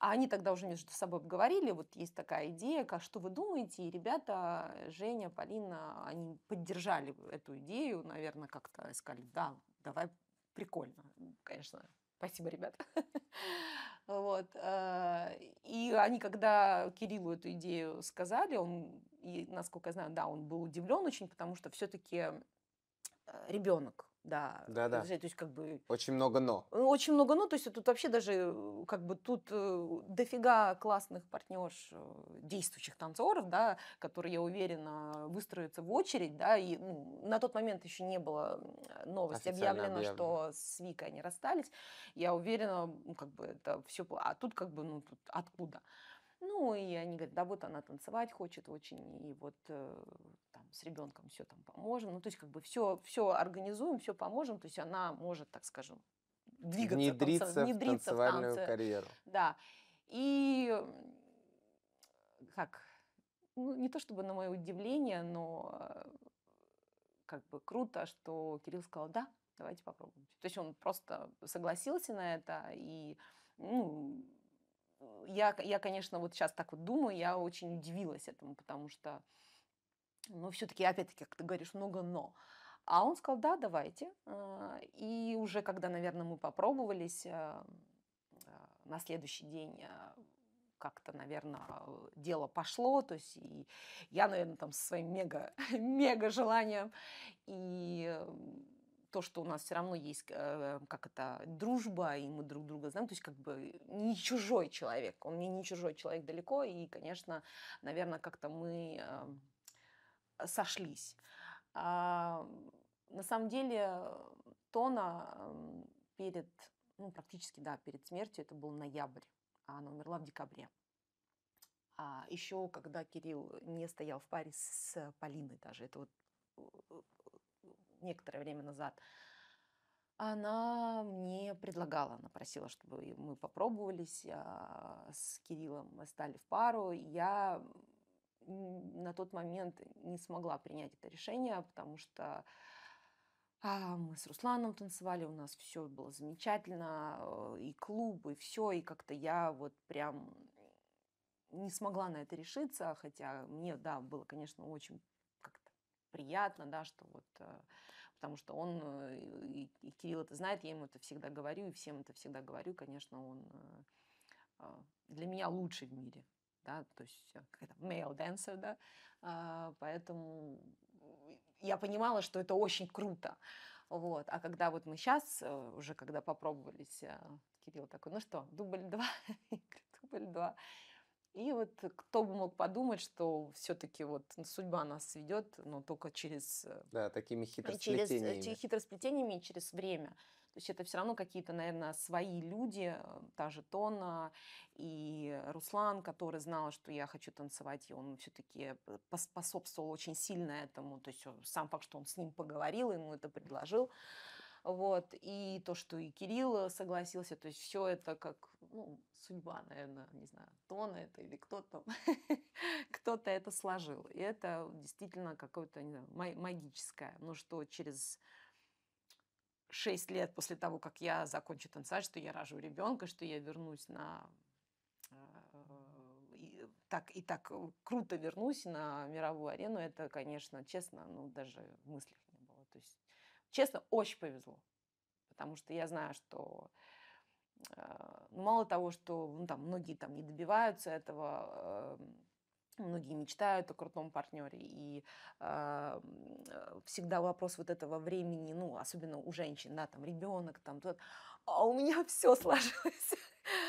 А они тогда уже между собой обговорили, вот есть такая идея, как что вы думаете, и ребята, Женя, Полина, они поддержали эту идею, наверное, как-то сказали, да, давай, прикольно, конечно, Спасибо, ребят. Вот. Э, и они, когда Кириллу эту идею сказали, он, и, насколько я знаю, да, он был удивлен очень, потому что все-таки э, ребенок, да. Да, да. То есть как бы... Очень много но. Э, очень много но, то есть тут вообще даже э, как бы тут э, дофига классных партнерш, действующих танцоров, да, которые, я уверена, выстроятся в очередь, да, и ну, на тот момент еще не было новости объявлено, что с Викой они расстались. Я уверена, ну, как бы это все... А тут как бы, ну, тут откуда? Ну, и они говорят, да вот она танцевать хочет очень, и вот с ребенком все там поможем. Ну, то есть, как бы все, все организуем, все поможем. То есть, она может, так скажем, двигаться, внедриться, танца, внедриться в танцевальную в танцы. карьеру. Да. И как, ну, не то чтобы на мое удивление, но как бы круто, что Кирилл сказал, да, давайте попробуем. То есть он просто согласился на это, и ну, я, я, конечно, вот сейчас так вот думаю, я очень удивилась этому, потому что но все-таки, опять-таки, как ты говоришь, много «но». А он сказал, да, давайте. А, и уже когда, наверное, мы попробовались э, э, на следующий день э, как-то, наверное, дело пошло, то есть и я, наверное, там со своим мега, мега желанием и то, что у нас все равно есть, как это, дружба, и мы друг друга знаем, то есть как бы не чужой человек, он мне не чужой человек далеко, и, конечно, наверное, как-то мы сошлись. А, на самом деле Тона перед, ну, практически, да, перед смертью, это был ноябрь, а она умерла в декабре. А еще когда Кирилл не стоял в паре с Полиной даже, это вот э, э, некоторое время назад, она мне предлагала, она просила, чтобы мы попробовались а с Кириллом, мы стали в пару. Я на тот момент не смогла принять это решение, потому что а мы с Русланом танцевали, у нас все было замечательно, и клуб, и все, и как-то я вот прям не смогла на это решиться, хотя мне, да, было, конечно, очень как-то приятно, да, что вот, э, потому что он, э, и, и Кирилл это знает, я ему это всегда говорю, и всем это всегда говорю, конечно, он э, а, для меня лучший в мире, да, то есть э, какая-то male dancer, да, а, поэтому я понимала, что это очень круто, вот, а когда вот мы сейчас, э, уже когда попробовались, э, Кирилл такой, ну что, дубль два, дубль два, и вот кто бы мог подумать, что все-таки вот судьба нас ведет, но только через... Да, такими хитросплетениями. Через, через хитросплетениями и через время. То есть это все равно какие-то, наверное, свои люди, а, та же Тона и Руслан, который знал, что я хочу танцевать, и он все-таки поспособствовал очень сильно этому. То есть э, сам факт, что он с ним поговорил, ему это предложил. Вот. И то, что и Кирилл согласился, то есть все это как ну, судьба, наверное, не знаю, Тона это или кто то кто-то это сложил. И это действительно какое-то, не знаю, магическое. Ну, что через 6 лет после того, как я закончу танцевать, что я рожу ребенка, что я вернусь на э, и так и так круто вернусь на мировую арену, это, конечно, честно, ну, даже в мыслях не было. То есть, честно, очень повезло. Потому что я знаю, что э, ну, мало того, что ну, там, многие там не добиваются этого, эм, Многие мечтают о крутом партнере, и а, э, всегда вопрос вот этого времени, ну, особенно у женщин, да, там ребенок, там, тот, а у меня все сложилось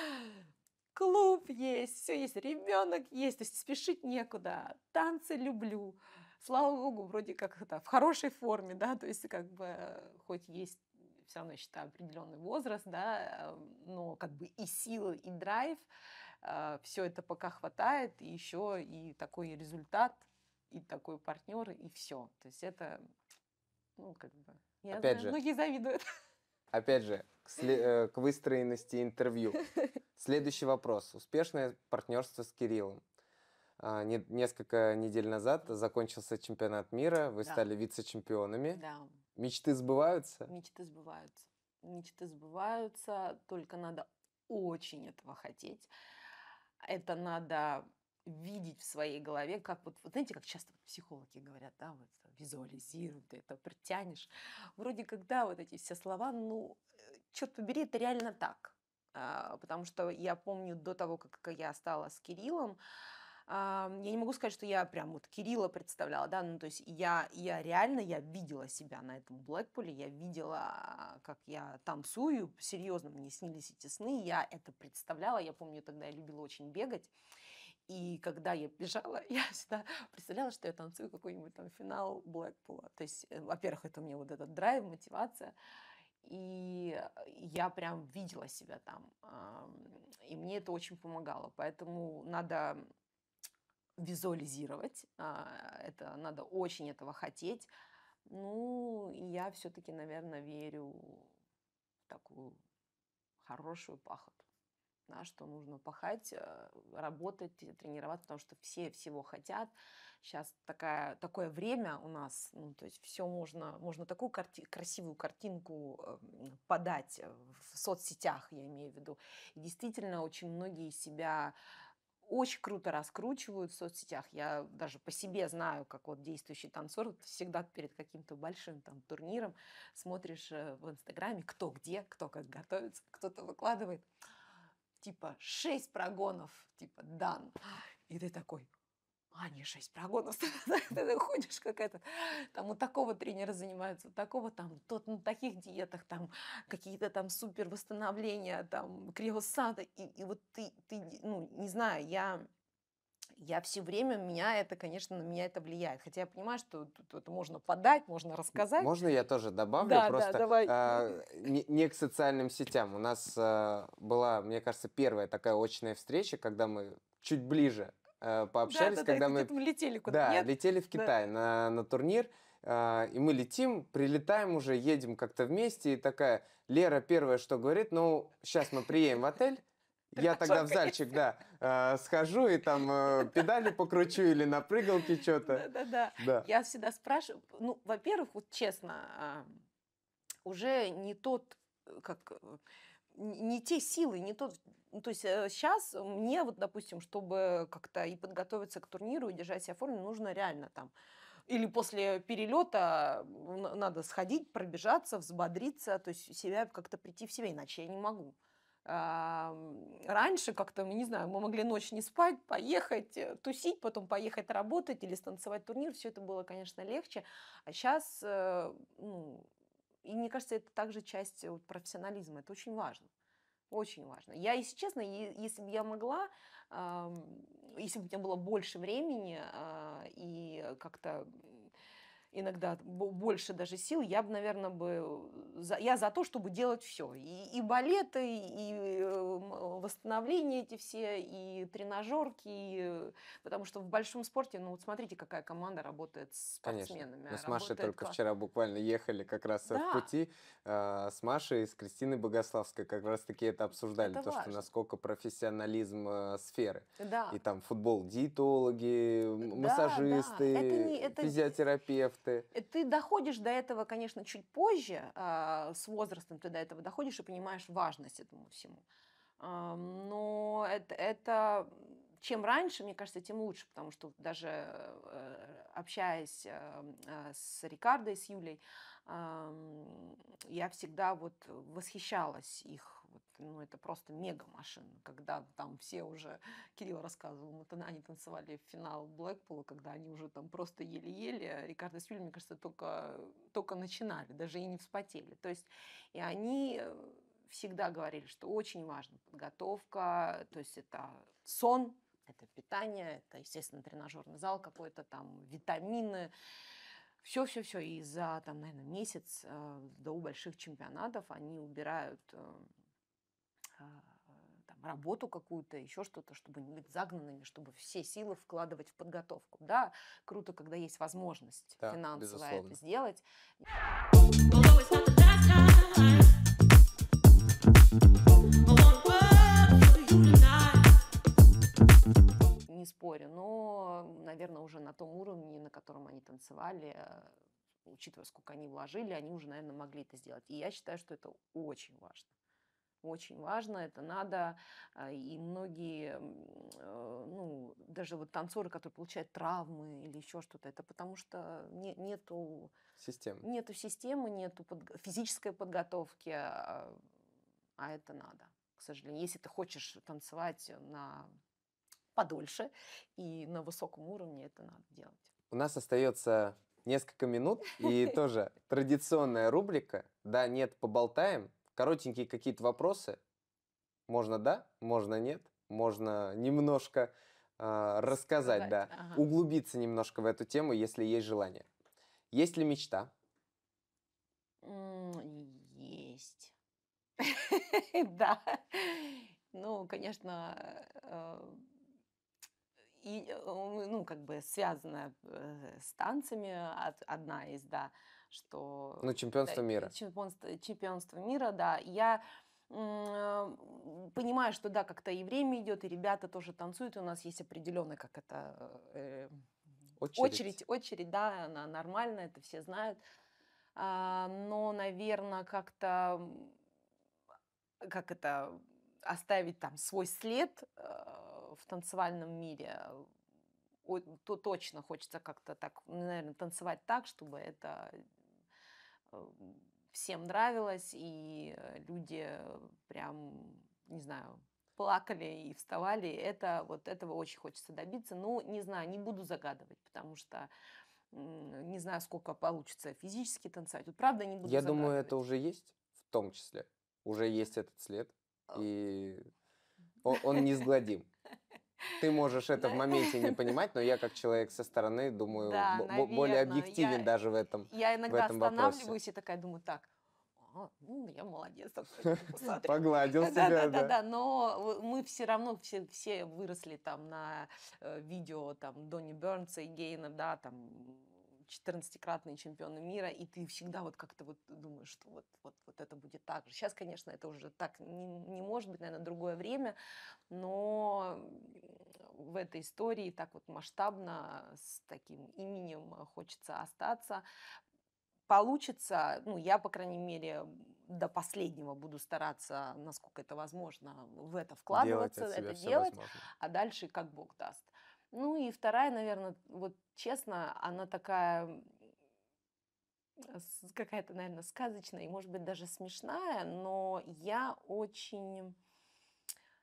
клуб есть, все есть, ребенок есть, то есть спешить некуда, танцы люблю, слава богу, вроде как это в хорошей форме, да, то есть как бы хоть есть все равно, я считаю, определенный возраст, да, э, но как бы и силы, и драйв, а, все это пока хватает, и еще и такой результат, и такой партнер, и все. То есть это, ну, как бы, я опять знаю, же, многие завидуют. Опять же, к, сле- э, к выстроенности интервью. Следующий вопрос. Успешное партнерство с Кириллом. А, несколько недель назад закончился чемпионат мира, вы да. стали вице-чемпионами. Да. Мечты сбываются? Мечты сбываются. Мечты сбываются, только надо очень этого хотеть это надо видеть в своей голове, как вот, вот знаете, как часто психологи говорят, да, вот визуализируй, ты это притянешь. Вроде как, да, вот эти все слова, ну, э, черт побери, это реально так. А, потому что я помню до того, как я стала с Кириллом, а, я не могу сказать, что я прям вот Кирилла представляла, да, ну, то есть я, я реально, я видела себя на этом Блэкпуле, я видела, как я танцую, серьезно, мне снились эти сны, я это представляла, я помню, тогда я любила очень бегать, и когда я бежала, я всегда представляла, что я танцую какой-нибудь там финал Блэкпула. То есть, э, во-первых, это у меня вот этот драйв, мотивация. И я прям видела себя там. И мне это очень помогало. Поэтому надо визуализировать. А, это надо очень этого хотеть. Ну, я все-таки, наверное, верю в такую хорошую пахоту. Да, что нужно пахать, э, работать, э, тренироваться, потому что все всего хотят. Сейчас такая, такое время у нас, ну, то есть все можно, можно такую карти красивую картинку э, подать в соцсетях, я имею в виду. И действительно, очень многие себя очень круто раскручивают в соцсетях. Я даже по себе знаю, как вот действующий танцор ты всегда перед каким-то большим там турниром смотришь э, в Инстаграме, кто где, кто как готовится, кто-то выкладывает типа шесть прогонов, типа дан. И ты такой, а, не шесть прогонов, ты ходишь как это, там у такого тренера занимаются, у такого там, тот на таких диетах, там какие-то там супер восстановления, там криосада, и, и вот ты, ты, ну, не знаю, я я все время, меня это, конечно, на меня это влияет. Хотя я понимаю, что тут это можно подать, можно рассказать. Можно я тоже добавлю? Да, просто, да, давай. Э, не, не к социальным сетям. У нас э, была, мне кажется, первая такая очная встреча, когда мы чуть ближе Э, пообщались, да, да, когда да, мы летели куда-то. Да, Нет? летели в Китай да. на, на турнир. Э, и мы летим, прилетаем уже, едем как-то вместе. И такая Лера первое, что говорит, ну, сейчас мы приедем в отель, я тогда в зальчик, да, э, схожу и там э, педали покручу или на прыгалке что-то. Да-да-да. Я всегда спрашиваю, ну, во-первых, вот честно, э, уже не тот, как не те силы, не тот... Ну, то есть сейчас э, мне вот, допустим, чтобы как-то и подготовиться к турниру, и держать себя в форме, нужно реально там или после перелета надо сходить, пробежаться, взбодриться, то есть себя как-то прийти в себя, иначе я не могу. А, раньше как-то, не знаю, мы могли ночь не спать, поехать э, тусить, потом поехать работать или станцевать турнир, все это было, конечно, легче. А сейчас, э, ну, и мне кажется, это также часть э, вот, профессионализма. Это очень важно. Очень важно. Я, если честно, если бы я могла, если бы у меня было больше времени а, и как-то иногда больше даже сил, я бы, наверное, бы, за, я за то, чтобы делать все. И, и балеты, и э, э, восстановление эти все, и тренажерки, и, потому что в большом спорте, ну вот смотрите, какая команда работает с спортсменами. Конечно. Мы с Машей только класс... вчера буквально ехали как раз да. в пути а, с Машей и с Кристиной Богославской как раз-таки это обсуждали, это то, важно. что насколько профессионализм э, сферы. Да. И там футбол, диетологи, массажисты, да, да. Это не, это... физиотерапевт проекты. Э, ты доходишь до этого, конечно, чуть позже, а, с возрастом ты до этого доходишь и понимаешь важность этому всему. А, но это, это чем раньше, мне кажется, тем лучше, потому что даже э, общаясь а, с Рикардо и с Юлей, я всегда вот восхищалась их вот, ну, это просто мега-машина, когда там все уже, Кирилл рассказывал, мы, они танцевали в финал Блэкпула, когда они уже там просто еле-еле, Рикардо Сюль, мне кажется, только, только начинали, даже и не вспотели. То есть и они э, всегда говорили, что очень важна подготовка, то есть это сон, это питание, это, естественно, тренажерный зал какой-то, там витамины, все-все-все. И за, там, наверное, месяц э, до больших чемпионатов они убирают э, а, э, там, работу какую-то, еще что-то, чтобы не быть загнанными, чтобы все силы вкладывать в подготовку. Да, круто, когда есть возможность да, финансовая это сделать. Не спорю, но, наверное, уже на том уровне, на котором они танцевали, э, учитывая, сколько они вложили, они уже, наверное, могли это сделать. И я считаю, что это очень важно очень важно, это надо. А, и многие, э, ну, даже вот танцоры, которые получают травмы или еще что-то, это потому что не, нету... Системы. Нету системы, нету под, физической подготовки, а, а это надо, к сожалению. Если ты хочешь танцевать на подольше и на высоком уровне, это надо делать. У нас остается несколько минут, и тоже традиционная рубрика «Да, нет, поболтаем» коротенькие какие-то вопросы. Можно да, можно нет, можно немножко э, рассказать, Сказать, да, ага. углубиться немножко в эту тему, если есть желание. Есть ли мечта? Есть. Да. Ну, конечно, э, э, ну, как бы связана э, с танцами одна из, да что... Ну, чемпионство да, мира. Чемпионство, чемпионство мира, да. Я понимаю, что да, как-то и время идет, и ребята тоже танцуют, у нас есть определенная как это э, очередь. очередь, очередь, да, она нормальная, это все знают, а, но, наверное, как-то как это оставить там свой след э, в танцевальном мире, то точно хочется как-то так, наверное, танцевать так, чтобы это всем нравилось, и э, люди э, прям, не знаю, плакали и вставали. Это вот этого очень хочется добиться. Ну, не знаю, не буду загадывать, потому что не знаю, сколько получится физически танцевать. Вот правда не буду. Я думаю, это уже есть, в том числе. Уже есть этот след, э, и он, он не сгладим. Ты можешь это в моменте не понимать, но я как человек со стороны, думаю, да, более объективен я, даже в этом Я иногда в этом останавливаюсь вопросе. и такая думаю, так, «А, ну, я молодец. Погладил себя, да, да. Да, да, но мы все равно, все, все выросли там на э, видео там Донни Бернса и Гейна, да, там 14-кратные чемпионы мира, и ты всегда вот как-то вот думаешь, что вот, вот, вот это будет так же. Сейчас, конечно, это уже так не, не может быть, наверное, другое время, но в этой истории так вот масштабно с таким именем хочется остаться. Получится, ну, я, по крайней мере, до последнего буду стараться, насколько это возможно, в это вкладываться, делать это делать, возможно. а дальше как Бог даст. Ну и вторая, наверное, вот честно, она такая э, какая-то, наверное, сказочная и, может быть, даже смешная, но я очень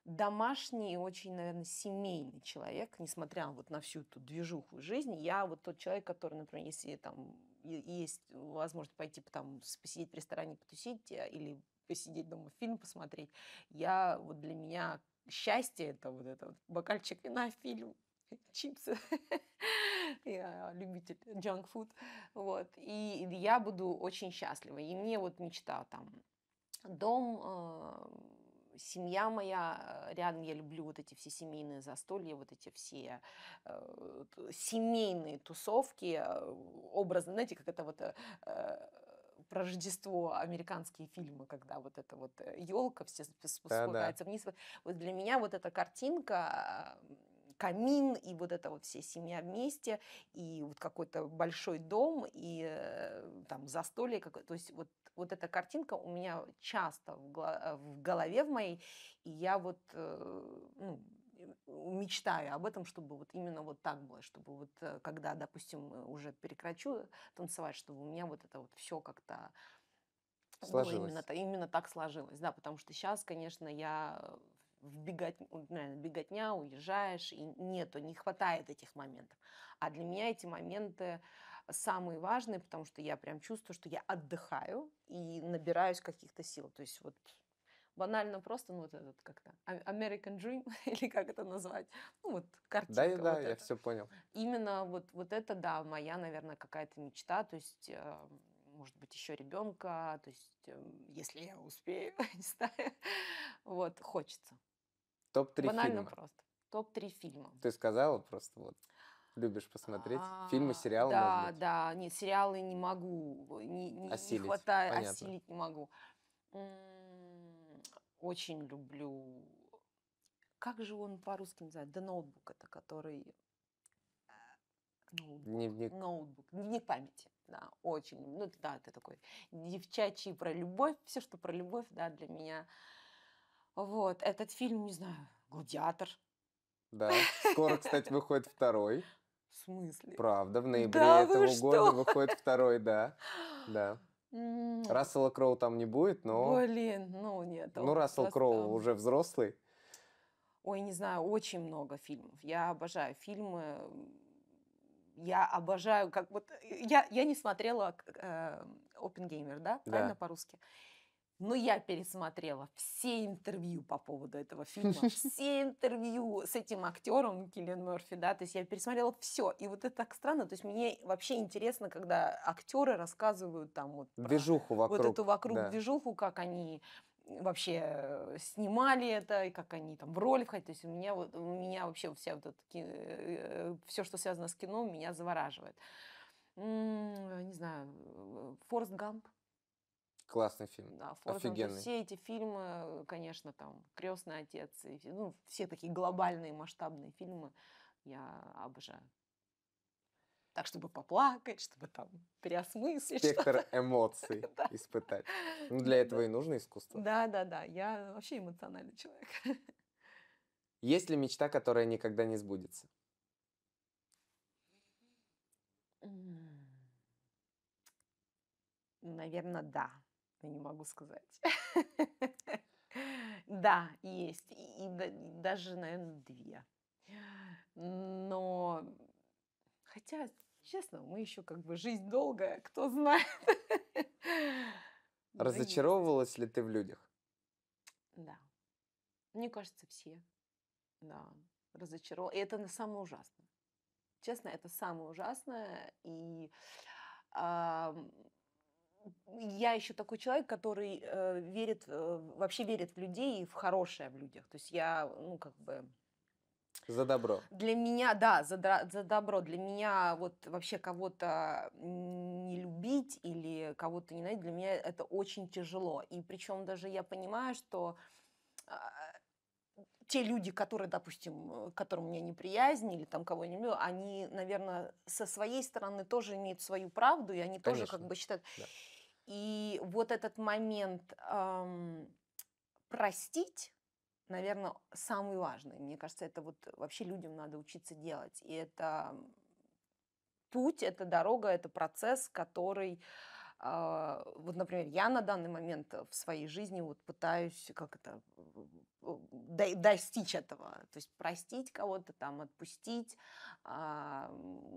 домашний и очень, наверное, семейный человек, несмотря вот на всю эту движуху жизни. Я вот тот человек, который, например, если там есть возможность пойти там посидеть в ресторане, потусить э, или посидеть дома фильм посмотреть, я вот для меня счастье это вот это вот, бокальчик вина, фильм, чипсы. я любитель junk food. Вот. И я буду очень счастлива. И мне вот мечта там дом, э, семья моя э, рядом, я люблю вот эти все семейные застолья, вот эти все э, семейные тусовки, э, образно, знаете, как это вот э, э, про Рождество американские фильмы, когда вот эта вот елка все спускается вниз. Вот для меня вот эта картинка камин и вот это вот все семья вместе и вот какой-то большой дом и там застолье какое то есть вот вот эта картинка у меня часто в голове в моей, и я вот э, ну, мечтаю об этом, чтобы вот именно вот так было, чтобы вот э, когда, допустим, э, уже перекрочу танцевать, чтобы у меня вот это вот все как-то ну, сложилось. Было именно, именно так сложилось, да, потому что сейчас, конечно, я в беготь, наверное, беготня, уезжаешь, и нету, не хватает этих моментов. А для меня эти моменты, э, самые важные, потому что я прям чувствую, что я отдыхаю и набираюсь каких-то сил. То есть вот банально просто, ну вот этот как-то а, American Dream, или как это назвать, ну вот картинка. Да, вот да, это. я все понял. Именно вот, вот это, да, моя, наверное, какая-то мечта, то есть, э, может быть, еще ребенка, то есть, э, если я успею, не знаю, вот, хочется. Топ-3 фильма. Банально просто. Топ-3 фильма. Ты сказала просто вот. Любишь посмотреть а, фильмы, сериалы? Да, может да, нет, сериалы не могу, не, не, осилить, не хватает, понятно. осилить не могу. Очень люблю. Как же он по-русски называется? Да ноутбук это, который э, Ноутбук. Дневник. Ноутбук. Дневник памяти. Да, очень. Ну, да, это такой девчачий про любовь. Все, что про любовь, да, для меня. Вот. Этот фильм, не знаю, «Гладиатор». Да. Скоро, кстати, выходит второй. В смысле? Правда, в ноябре да, этого вы года выходит второй, да. Да. Рассела Кроу там не будет, но... Блин, ну нет. Ну, Рассел Кроу уже взрослый. Ой, не знаю, очень много фильмов. Я обожаю фильмы. Я обожаю, как вот... Я, я не смотрела э, Опенгеймер, да? да? Правильно по-русски? Но я пересмотрела все интервью по поводу этого фильма, все интервью с этим актером Киллиан Мерфи, да, то есть я пересмотрела все. И вот это так странно, то есть мне вообще интересно, когда актеры рассказывают там вот про движуху вокруг, вот эту вокруг да. движуху, как они вообще снимали это, и как они там в роли входят. То есть у меня, вот, у меня вообще вся вот это, э, все, что связано с кино, меня завораживает. Не знаю, э, Форст Гамп Классный фильм. Да, Форд, Офигенный. Все эти фильмы, э, конечно, там «Крестный отец», и, ну, все такие глобальные масштабные фильмы я обожаю. Так, чтобы поплакать, чтобы там переосмыслить. Спектр эмоций испытать. Ну, для этого и нужно искусство. Да, да, да. Я вообще эмоциональный человек. Есть ли мечта, которая никогда не сбудется? Наверное, да честно не могу сказать. Да, есть. И, даже, наверное, две. Но хотя, честно, мы еще как бы жизнь долгая, кто знает. Разочаровывалась ли ты в людях? Да. Мне кажется, все. Да. Разочаровывалась. И это на самое ужасное. Честно, это самое ужасное. И я еще такой человек, который э, верит, э, вообще верит в людей и в хорошее в людях. То есть я, ну, как бы... За добро. Для меня, да, за, за добро. Для меня вот вообще кого-то не любить или кого-то не ненавидеть, для меня это очень тяжело. И причем даже я понимаю, что э, те люди, которые, допустим, которым меня неприязнь или там кого не люблю, они, наверное, со своей стороны тоже имеют свою правду, и они Конечно. тоже как бы считают... Да. И вот этот момент эм, простить, наверное, самый важный. Мне кажется, это вот вообще людям надо учиться делать. И это путь, это дорога, это процесс, который а, вот, например, я на данный момент э, в своей жизни вот пытаюсь как то э, достичь этого, то есть простить кого-то, там, отпустить а,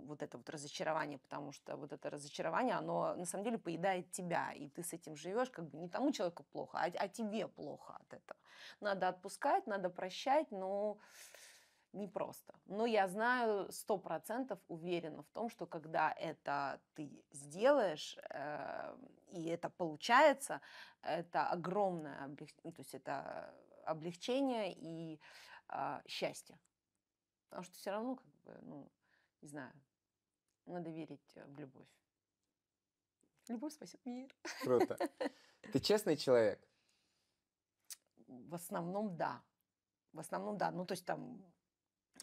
вот это вот разочарование, потому что вот это разочарование, оно на самом деле поедает тебя, и ты с этим живешь, как бы не тому человеку плохо, а, а тебе плохо от этого. Надо отпускать, надо прощать, но непросто. Но я знаю сто процентов уверена в том, что когда это ты сделаешь, э, и это получается, это огромное облегчение, ну, то есть это облегчение и э, счастье. Потому что все равно, как бы, ну, не знаю, надо верить в любовь. Любовь спасет мир. Круто. Ты честный человек? В основном, да. В основном, да. Ну, то есть там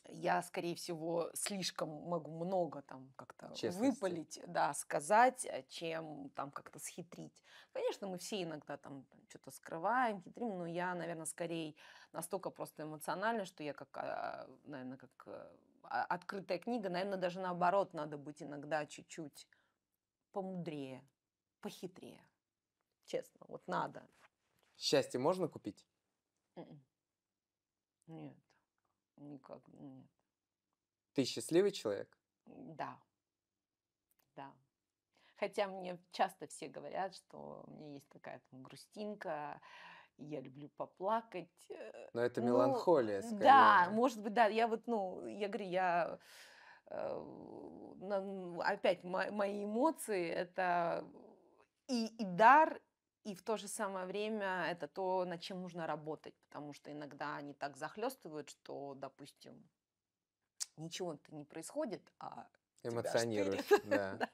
я, скорее всего, слишком могу много там как-то выпалить, да, сказать, а, чем там как-то схитрить. Конечно, мы все иногда там, там что-то скрываем, хитрим, но я, наверное, скорее настолько просто эмоционально, что я как, а, наверное, как э, а, открытая книга, наверное, даже наоборот надо быть иногда чуть-чуть помудрее, похитрее. Честно, вот надо. Счастье можно купить? М-м. Нет. Никак нет. Ты счастливый человек? Да. Да. Хотя мне часто все говорят, что у меня есть такая то грустинка, я люблю поплакать. Э, но это ну, меланхолия, скорее. Да, может быть, да. Я вот, ну, я говорю, я э, опять мои эмоции это и, и дар, и в то же самое время это то, над чем нужно работать, потому что иногда они так захлестывают, что, допустим, ничего-то не происходит, а эмоционируешь. Да. да.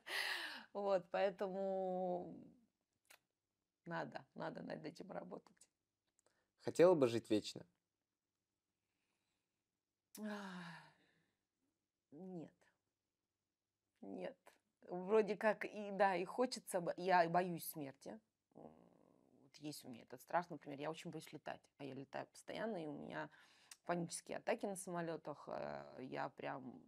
Вот, поэтому надо, надо над этим работать. Хотела бы жить вечно? Нет. Нет. Вроде как и да, и хочется, я боюсь смерти. Э, вот есть у меня этот страх, например, я очень боюсь летать, а я летаю постоянно, и у меня панические атаки на самолетах, э, я прям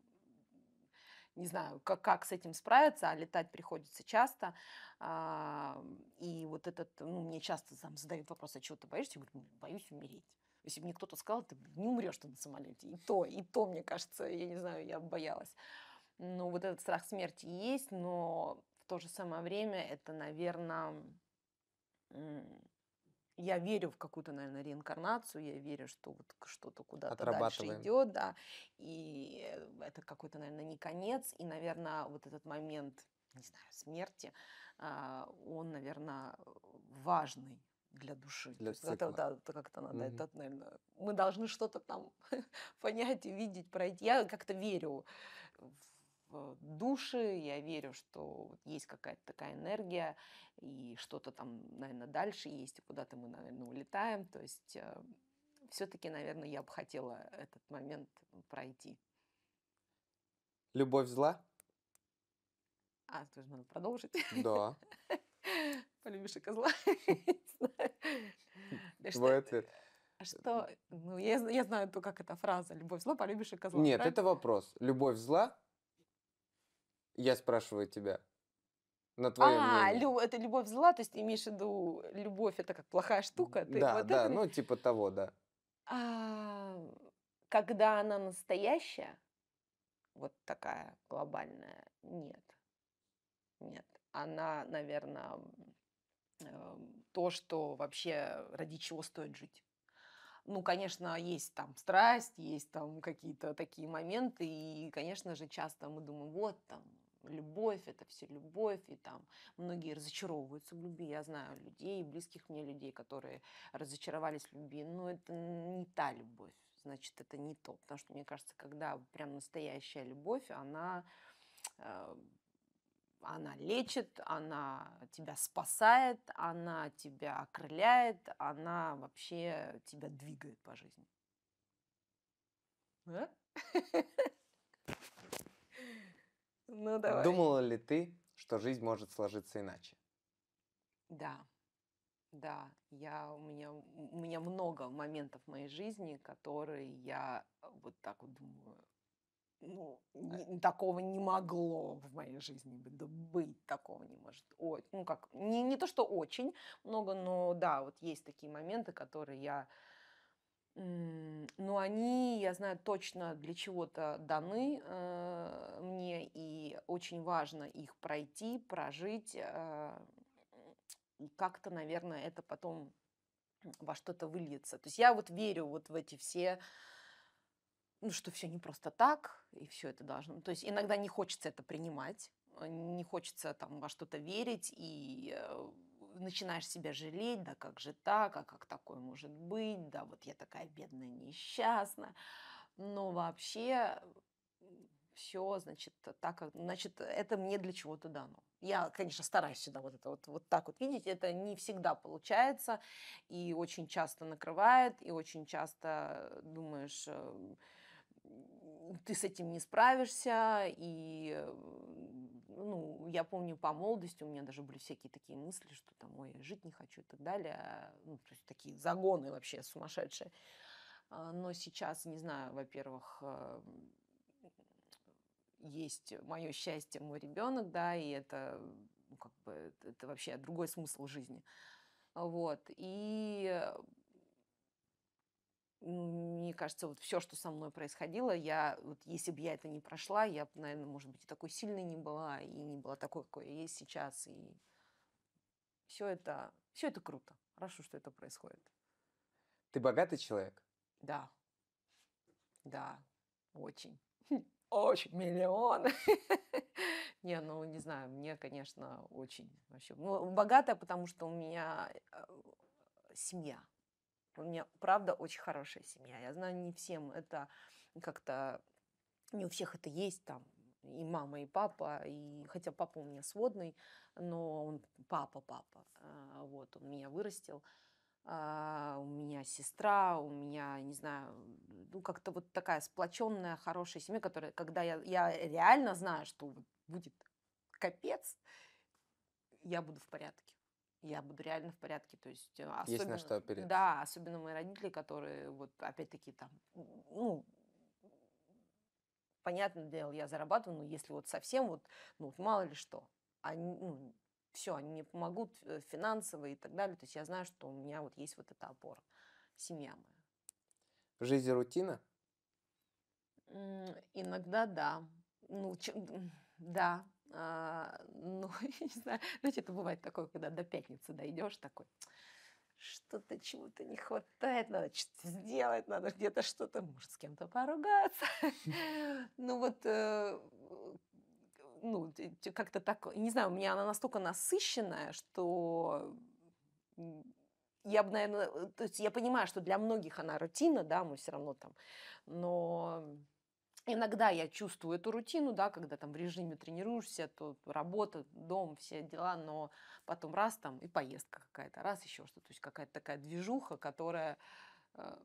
не знаю, как, как с этим справиться, а летать приходится часто. А, и вот этот, ну, мне часто там задают вопрос, а чего ты боишься? Я говорю, боюсь умереть. Если бы мне кто-то сказал, ты не умрешь ты на самолете. И то, и то, мне кажется, я не знаю, я боялась. Ну, вот этот страх смерти есть, но в то же самое время это, наверное, я верю в какую-то, наверное, реинкарнацию, я верю, что вот что-то куда-то дальше идет, да, и э, это какой-то, наверное, не конец, и, наверное, вот этот момент, не знаю, смерти, а, он, наверное, важный для души. Для цикла. Это, да, как-то надо, mm это, наверное, мы должны что-то там понять, и видеть, пройти. Я как-то верю в души, я верю, что есть какая-то такая энергия, и что-то там, наверное, дальше есть, и куда-то мы, наверное, улетаем. То есть э, все-таки, наверное, я бы хотела этот момент пройти. Любовь зла? А, тоже надо продолжить. Да. Полюбишь и козла. Твой ответ. А что? Ну, я, я знаю то, как эта фраза. Любовь зла, полюбишь и козла. Нет, правильно? это вопрос. Любовь зла, я спрашиваю тебя. На твое а, мнение. Лю, это любовь зла, то есть ты имеешь в виду, э, любовь это как плохая штука? Ты да, вот да, это... ну типа того, да. А, когда она настоящая, вот такая глобальная, нет. Нет. Она, наверное, а, то, что вообще ради чего стоит жить. Ну, конечно, есть там страсть, есть там какие-то такие моменты, и, конечно же, часто мы думаем, вот там, любовь, это все любовь, и там многие разочаровываются в любви. Я знаю людей, близких мне людей, которые разочаровались в любви, но это не та любовь, значит, это не то. Потому что, мне кажется, когда прям настоящая любовь, она э, она лечит, она тебя спасает, она тебя окрыляет, она вообще тебя двигает по жизни. Да? Ну, давай. Думала ли ты, что жизнь может сложиться иначе? Да, да. Я, у, меня, у меня много моментов в моей жизни, которые я э, вот так вот думаю, ну, э. не, такого не могло в моей жизни быть, да быть такого не может. О, ну, как, не, не то, что очень много, но да, вот есть такие моменты, которые я но ну, они, я знаю, точно для чего-то даны э, мне, и очень важно их пройти, прожить, э, и как-то, наверное, это потом во что-то выльется. То есть я вот верю вот в эти все, ну, что все не просто так, и все это должно. То есть иногда не хочется это принимать, не хочется там во что-то верить, и э, начинаешь себя жалеть, да как же так, а как такое может быть, да вот я такая бедная, несчастная. Но вообще все, значит, так, э, значит, это мне для чего-то дано. Я, конечно, стараюсь сюда вот это вот, вот так вот видеть. Это не всегда получается и очень часто накрывает, и очень часто думаешь, эм, ты с этим не справишься, и э, ну, я помню по молодости, у меня даже были всякие такие мысли, что там, ой, жить не хочу и так далее. А, ну, то есть такие загоны вообще сумасшедшие. А, но сейчас, не знаю, во-первых, а, есть мое счастье, мой ребенок, да, и это ну, как бы это вообще другой смысл жизни. Вот. И мне кажется, вот все, что со мной происходило, я, вот если бы я это не прошла, я бы, наверное, может быть, и такой сильной не была, и не была такой, какой я есть сейчас. И все это, все это круто. Хорошо, что это происходит. Ты богатый человек? Да. Да, очень. Хм, очень миллион. Не, ну не знаю, мне, конечно, очень вообще. Ну, богатая, потому что у меня э, семья у меня, правда, очень хорошая семья. Я знаю, не всем это как-то... Не у всех это есть там, и мама, и папа, и хотя папа у меня сводный, но он папа-папа, а, вот, он меня вырастил, а, у меня сестра, у меня, не знаю, ну, как-то вот такая сплоченная, хорошая семья, которая, когда я, я реально знаю, что будет капец, я буду в порядке я буду реально в порядке. То есть, особенно, э, есть на что опереться. Да, особенно мои родители, которые вот опять-таки там, ну, понятное дело, я зарабатываю, но если вот совсем вот, ну, мало ли что, они, ну, все, они мне помогут э, финансово и так далее. То есть я знаю, что у меня вот есть вот эта опора, семья моя. В жизни рутина? Иногда да. Ну, чем, да, а, ну, не знаю, знаете, это бывает такое, когда до пятницы дойдешь такой, что-то чего-то не хватает, надо что-то сделать, надо где-то что-то, может, с кем-то поругаться. Ну вот, э, ну, как-то так, не знаю, у меня она настолько насыщенная, что я бы, наверное, э, то есть я понимаю, что для многих она рутина, да, мы все равно там, но Иногда я чувствую эту рутину, да, когда там в режиме тренируешься, то работа, дом, все дела, но потом раз там и поездка какая-то, раз еще что-то, то есть какая-то такая движуха, которая э,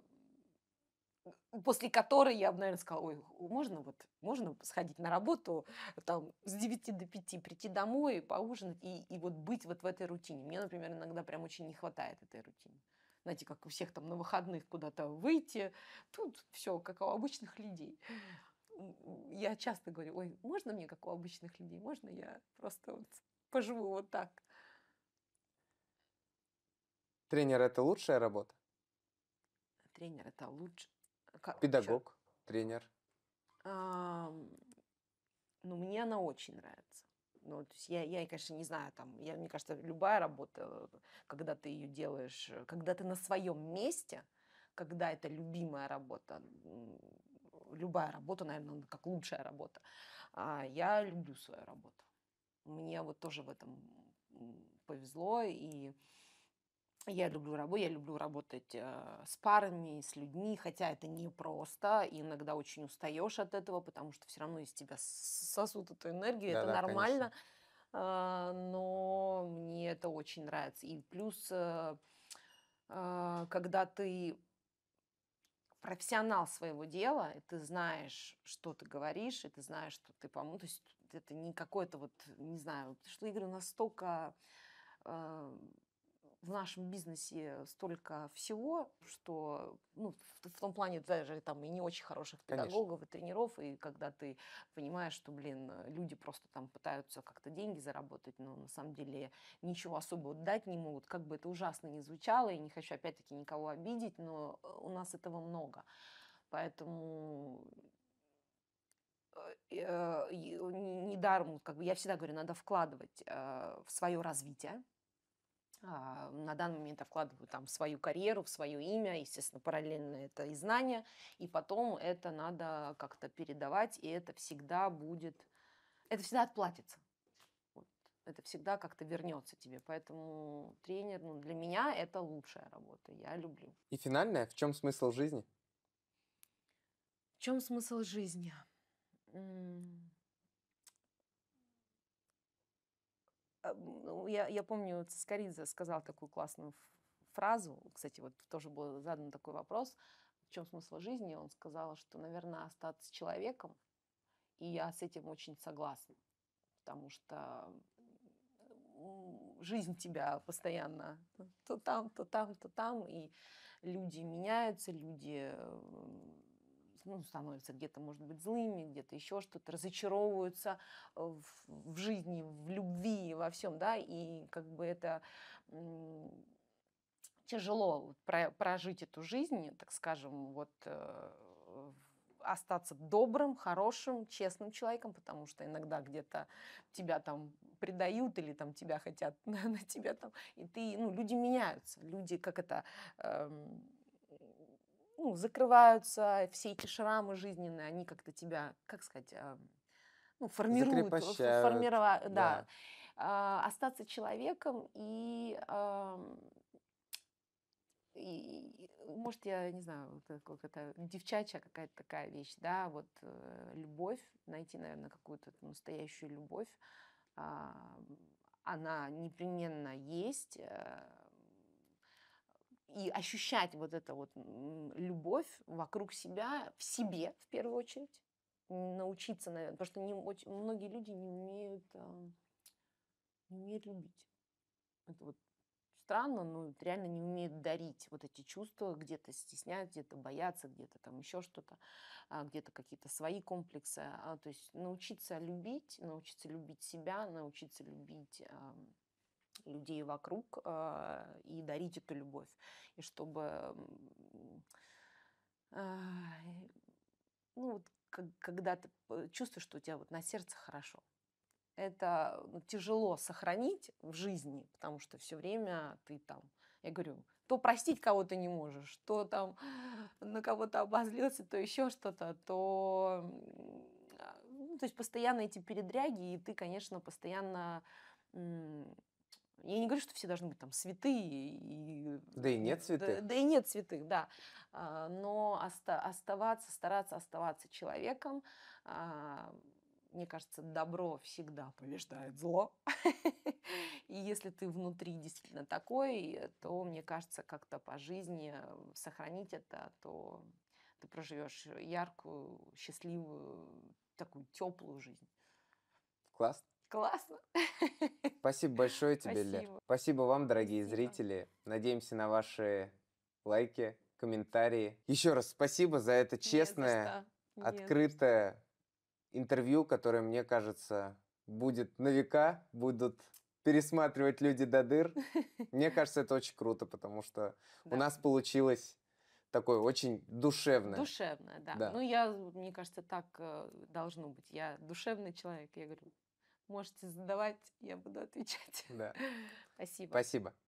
после которой я бы, наверное, сказала, ой, можно вот, можно сходить на работу там с 9 до 5, прийти домой, поужинать и, и вот быть вот в этой рутине. Мне, например, иногда прям очень не хватает этой рутины. Знаете, как у всех там на выходных куда-то выйти, тут все, как у обычных людей я часто говорю, ой, можно мне, как у обычных людей, можно я просто вот поживу вот так? Тренер – это лучшая работа? Тренер – это лучше. А Педагог, чё? тренер. А, ну, мне она очень нравится. Ну, то есть я, я, конечно, не знаю, там, я, мне кажется, любая работа, когда ты ее делаешь, когда ты на своем месте, когда это любимая работа, любая работа, наверное, как лучшая работа. А, я люблю свою работу. Мне вот тоже в этом повезло, и я люблю работу, я люблю работать э, с парами, с людьми, хотя это непросто, и иногда очень устаешь от этого, потому что все равно из тебя сосут эту энергию, да, это да, нормально, э, но мне это очень нравится. И плюс, э, э, когда ты профессионал своего дела, и ты знаешь, что ты говоришь, и ты знаешь, что ты поможешь. То есть это не какое-то вот, не знаю, что игры настолько э, ну, в нашем бизнесе столько всего, что ну, в, том плане даже там и не очень хороших педагогов Конечно. и тренеров, и когда ты понимаешь, что, блин, люди просто там пытаются как-то деньги заработать, но на самом деле ничего особо дать не могут, как бы это ужасно ни звучало, и не хочу опять-таки никого обидеть, но э, у нас этого много. Поэтому э, э, недаром, как бы я всегда говорю, надо вкладывать в свое развитие, а, на данный момент я вкладываю там свою карьеру, в свое имя, естественно, параллельно это и знания, и потом это надо как-то передавать, и это всегда будет, это всегда отплатится. Вот. Это всегда как-то вернется тебе. Поэтому тренер, ну, для меня это лучшая работа. Я люблю. И финальное, в чем смысл жизни? В чем смысл жизни? М А, ну, я, я помню, Цискоридзе сказал такую классную фразу, кстати, вот тоже был задан такой вопрос, в чем смысл жизни, он сказал, что, наверное, остаться человеком, и я с этим очень согласна, потому что жизнь тебя постоянно то там, то там, то там, и люди меняются, люди э, ну, становятся где-то, может быть, злыми, где-то еще что-то, разочаровываются э, в, жизни, в любви, во всем, да, и как бы это тяжело прожить эту жизнь, так скажем, вот э, остаться добрым, хорошим, честным человеком, потому что иногда где-то тебя там предают или там тебя хотят на тебя там, и ты, ну, люди меняются, люди как это... Эм, ну, закрываются все эти шрамы жизненные, они как-то тебя, как сказать, а, ну, формируют, формировать, да. да. А, остаться человеком и, а, и, может, я не знаю, вот какая-то девчачья какая-то такая вещь, да, вот э, любовь, найти, наверное, какую-то настоящую любовь, а, она непременно есть э, и ощущать вот эту вот любовь вокруг себя, в себе в первую очередь, научиться, наверное, потому что не, очень, многие люди не умеют, а, не умеют любить. Это вот странно, но реально не умеют дарить вот эти чувства, где-то стесняют, где-то боятся, где-то там еще что-то, а, где-то какие-то свои комплексы. А, то есть научиться любить, научиться любить себя, научиться любить людей вокруг а, и дарить эту любовь. И чтобы а, ну, вот, когда ты чувствуешь, что у тебя вот на сердце хорошо. Это ну, тяжело сохранить в жизни, потому что все время ты там, я говорю, то простить кого-то не можешь, то там на кого-то обозлился, то еще что-то, то... А, ну, то есть постоянно эти передряги, и ты, конечно, постоянно я не говорю, что все должны быть там святые. И... Да и нет святых. Да, да и нет святых, да. А, но оставаться, стараться оставаться человеком, а, мне кажется, добро всегда побеждает зло. И если ты внутри действительно такой, то, мне кажется, как-то по жизни э, сохранить это, то ты проживешь яркую, счастливую, такую теплую жизнь. Классно. Классно. Спасибо большое тебе, Спасибо. Лер. Спасибо вам, дорогие Спасибо. зрители. Надеемся на ваши лайки, комментарии. Еще раз спасибо за это честное, за открытое интервью, которое, мне кажется, будет на века, будут пересматривать люди до дыр. Мне кажется, это очень круто, потому что да. у нас получилось такое очень душевное. Душевное, да. да. Ну, я, мне кажется, так э, должно быть. Я душевный человек. Я говорю, Можете задавать, я буду отвечать. Да. Спасибо. Спасибо.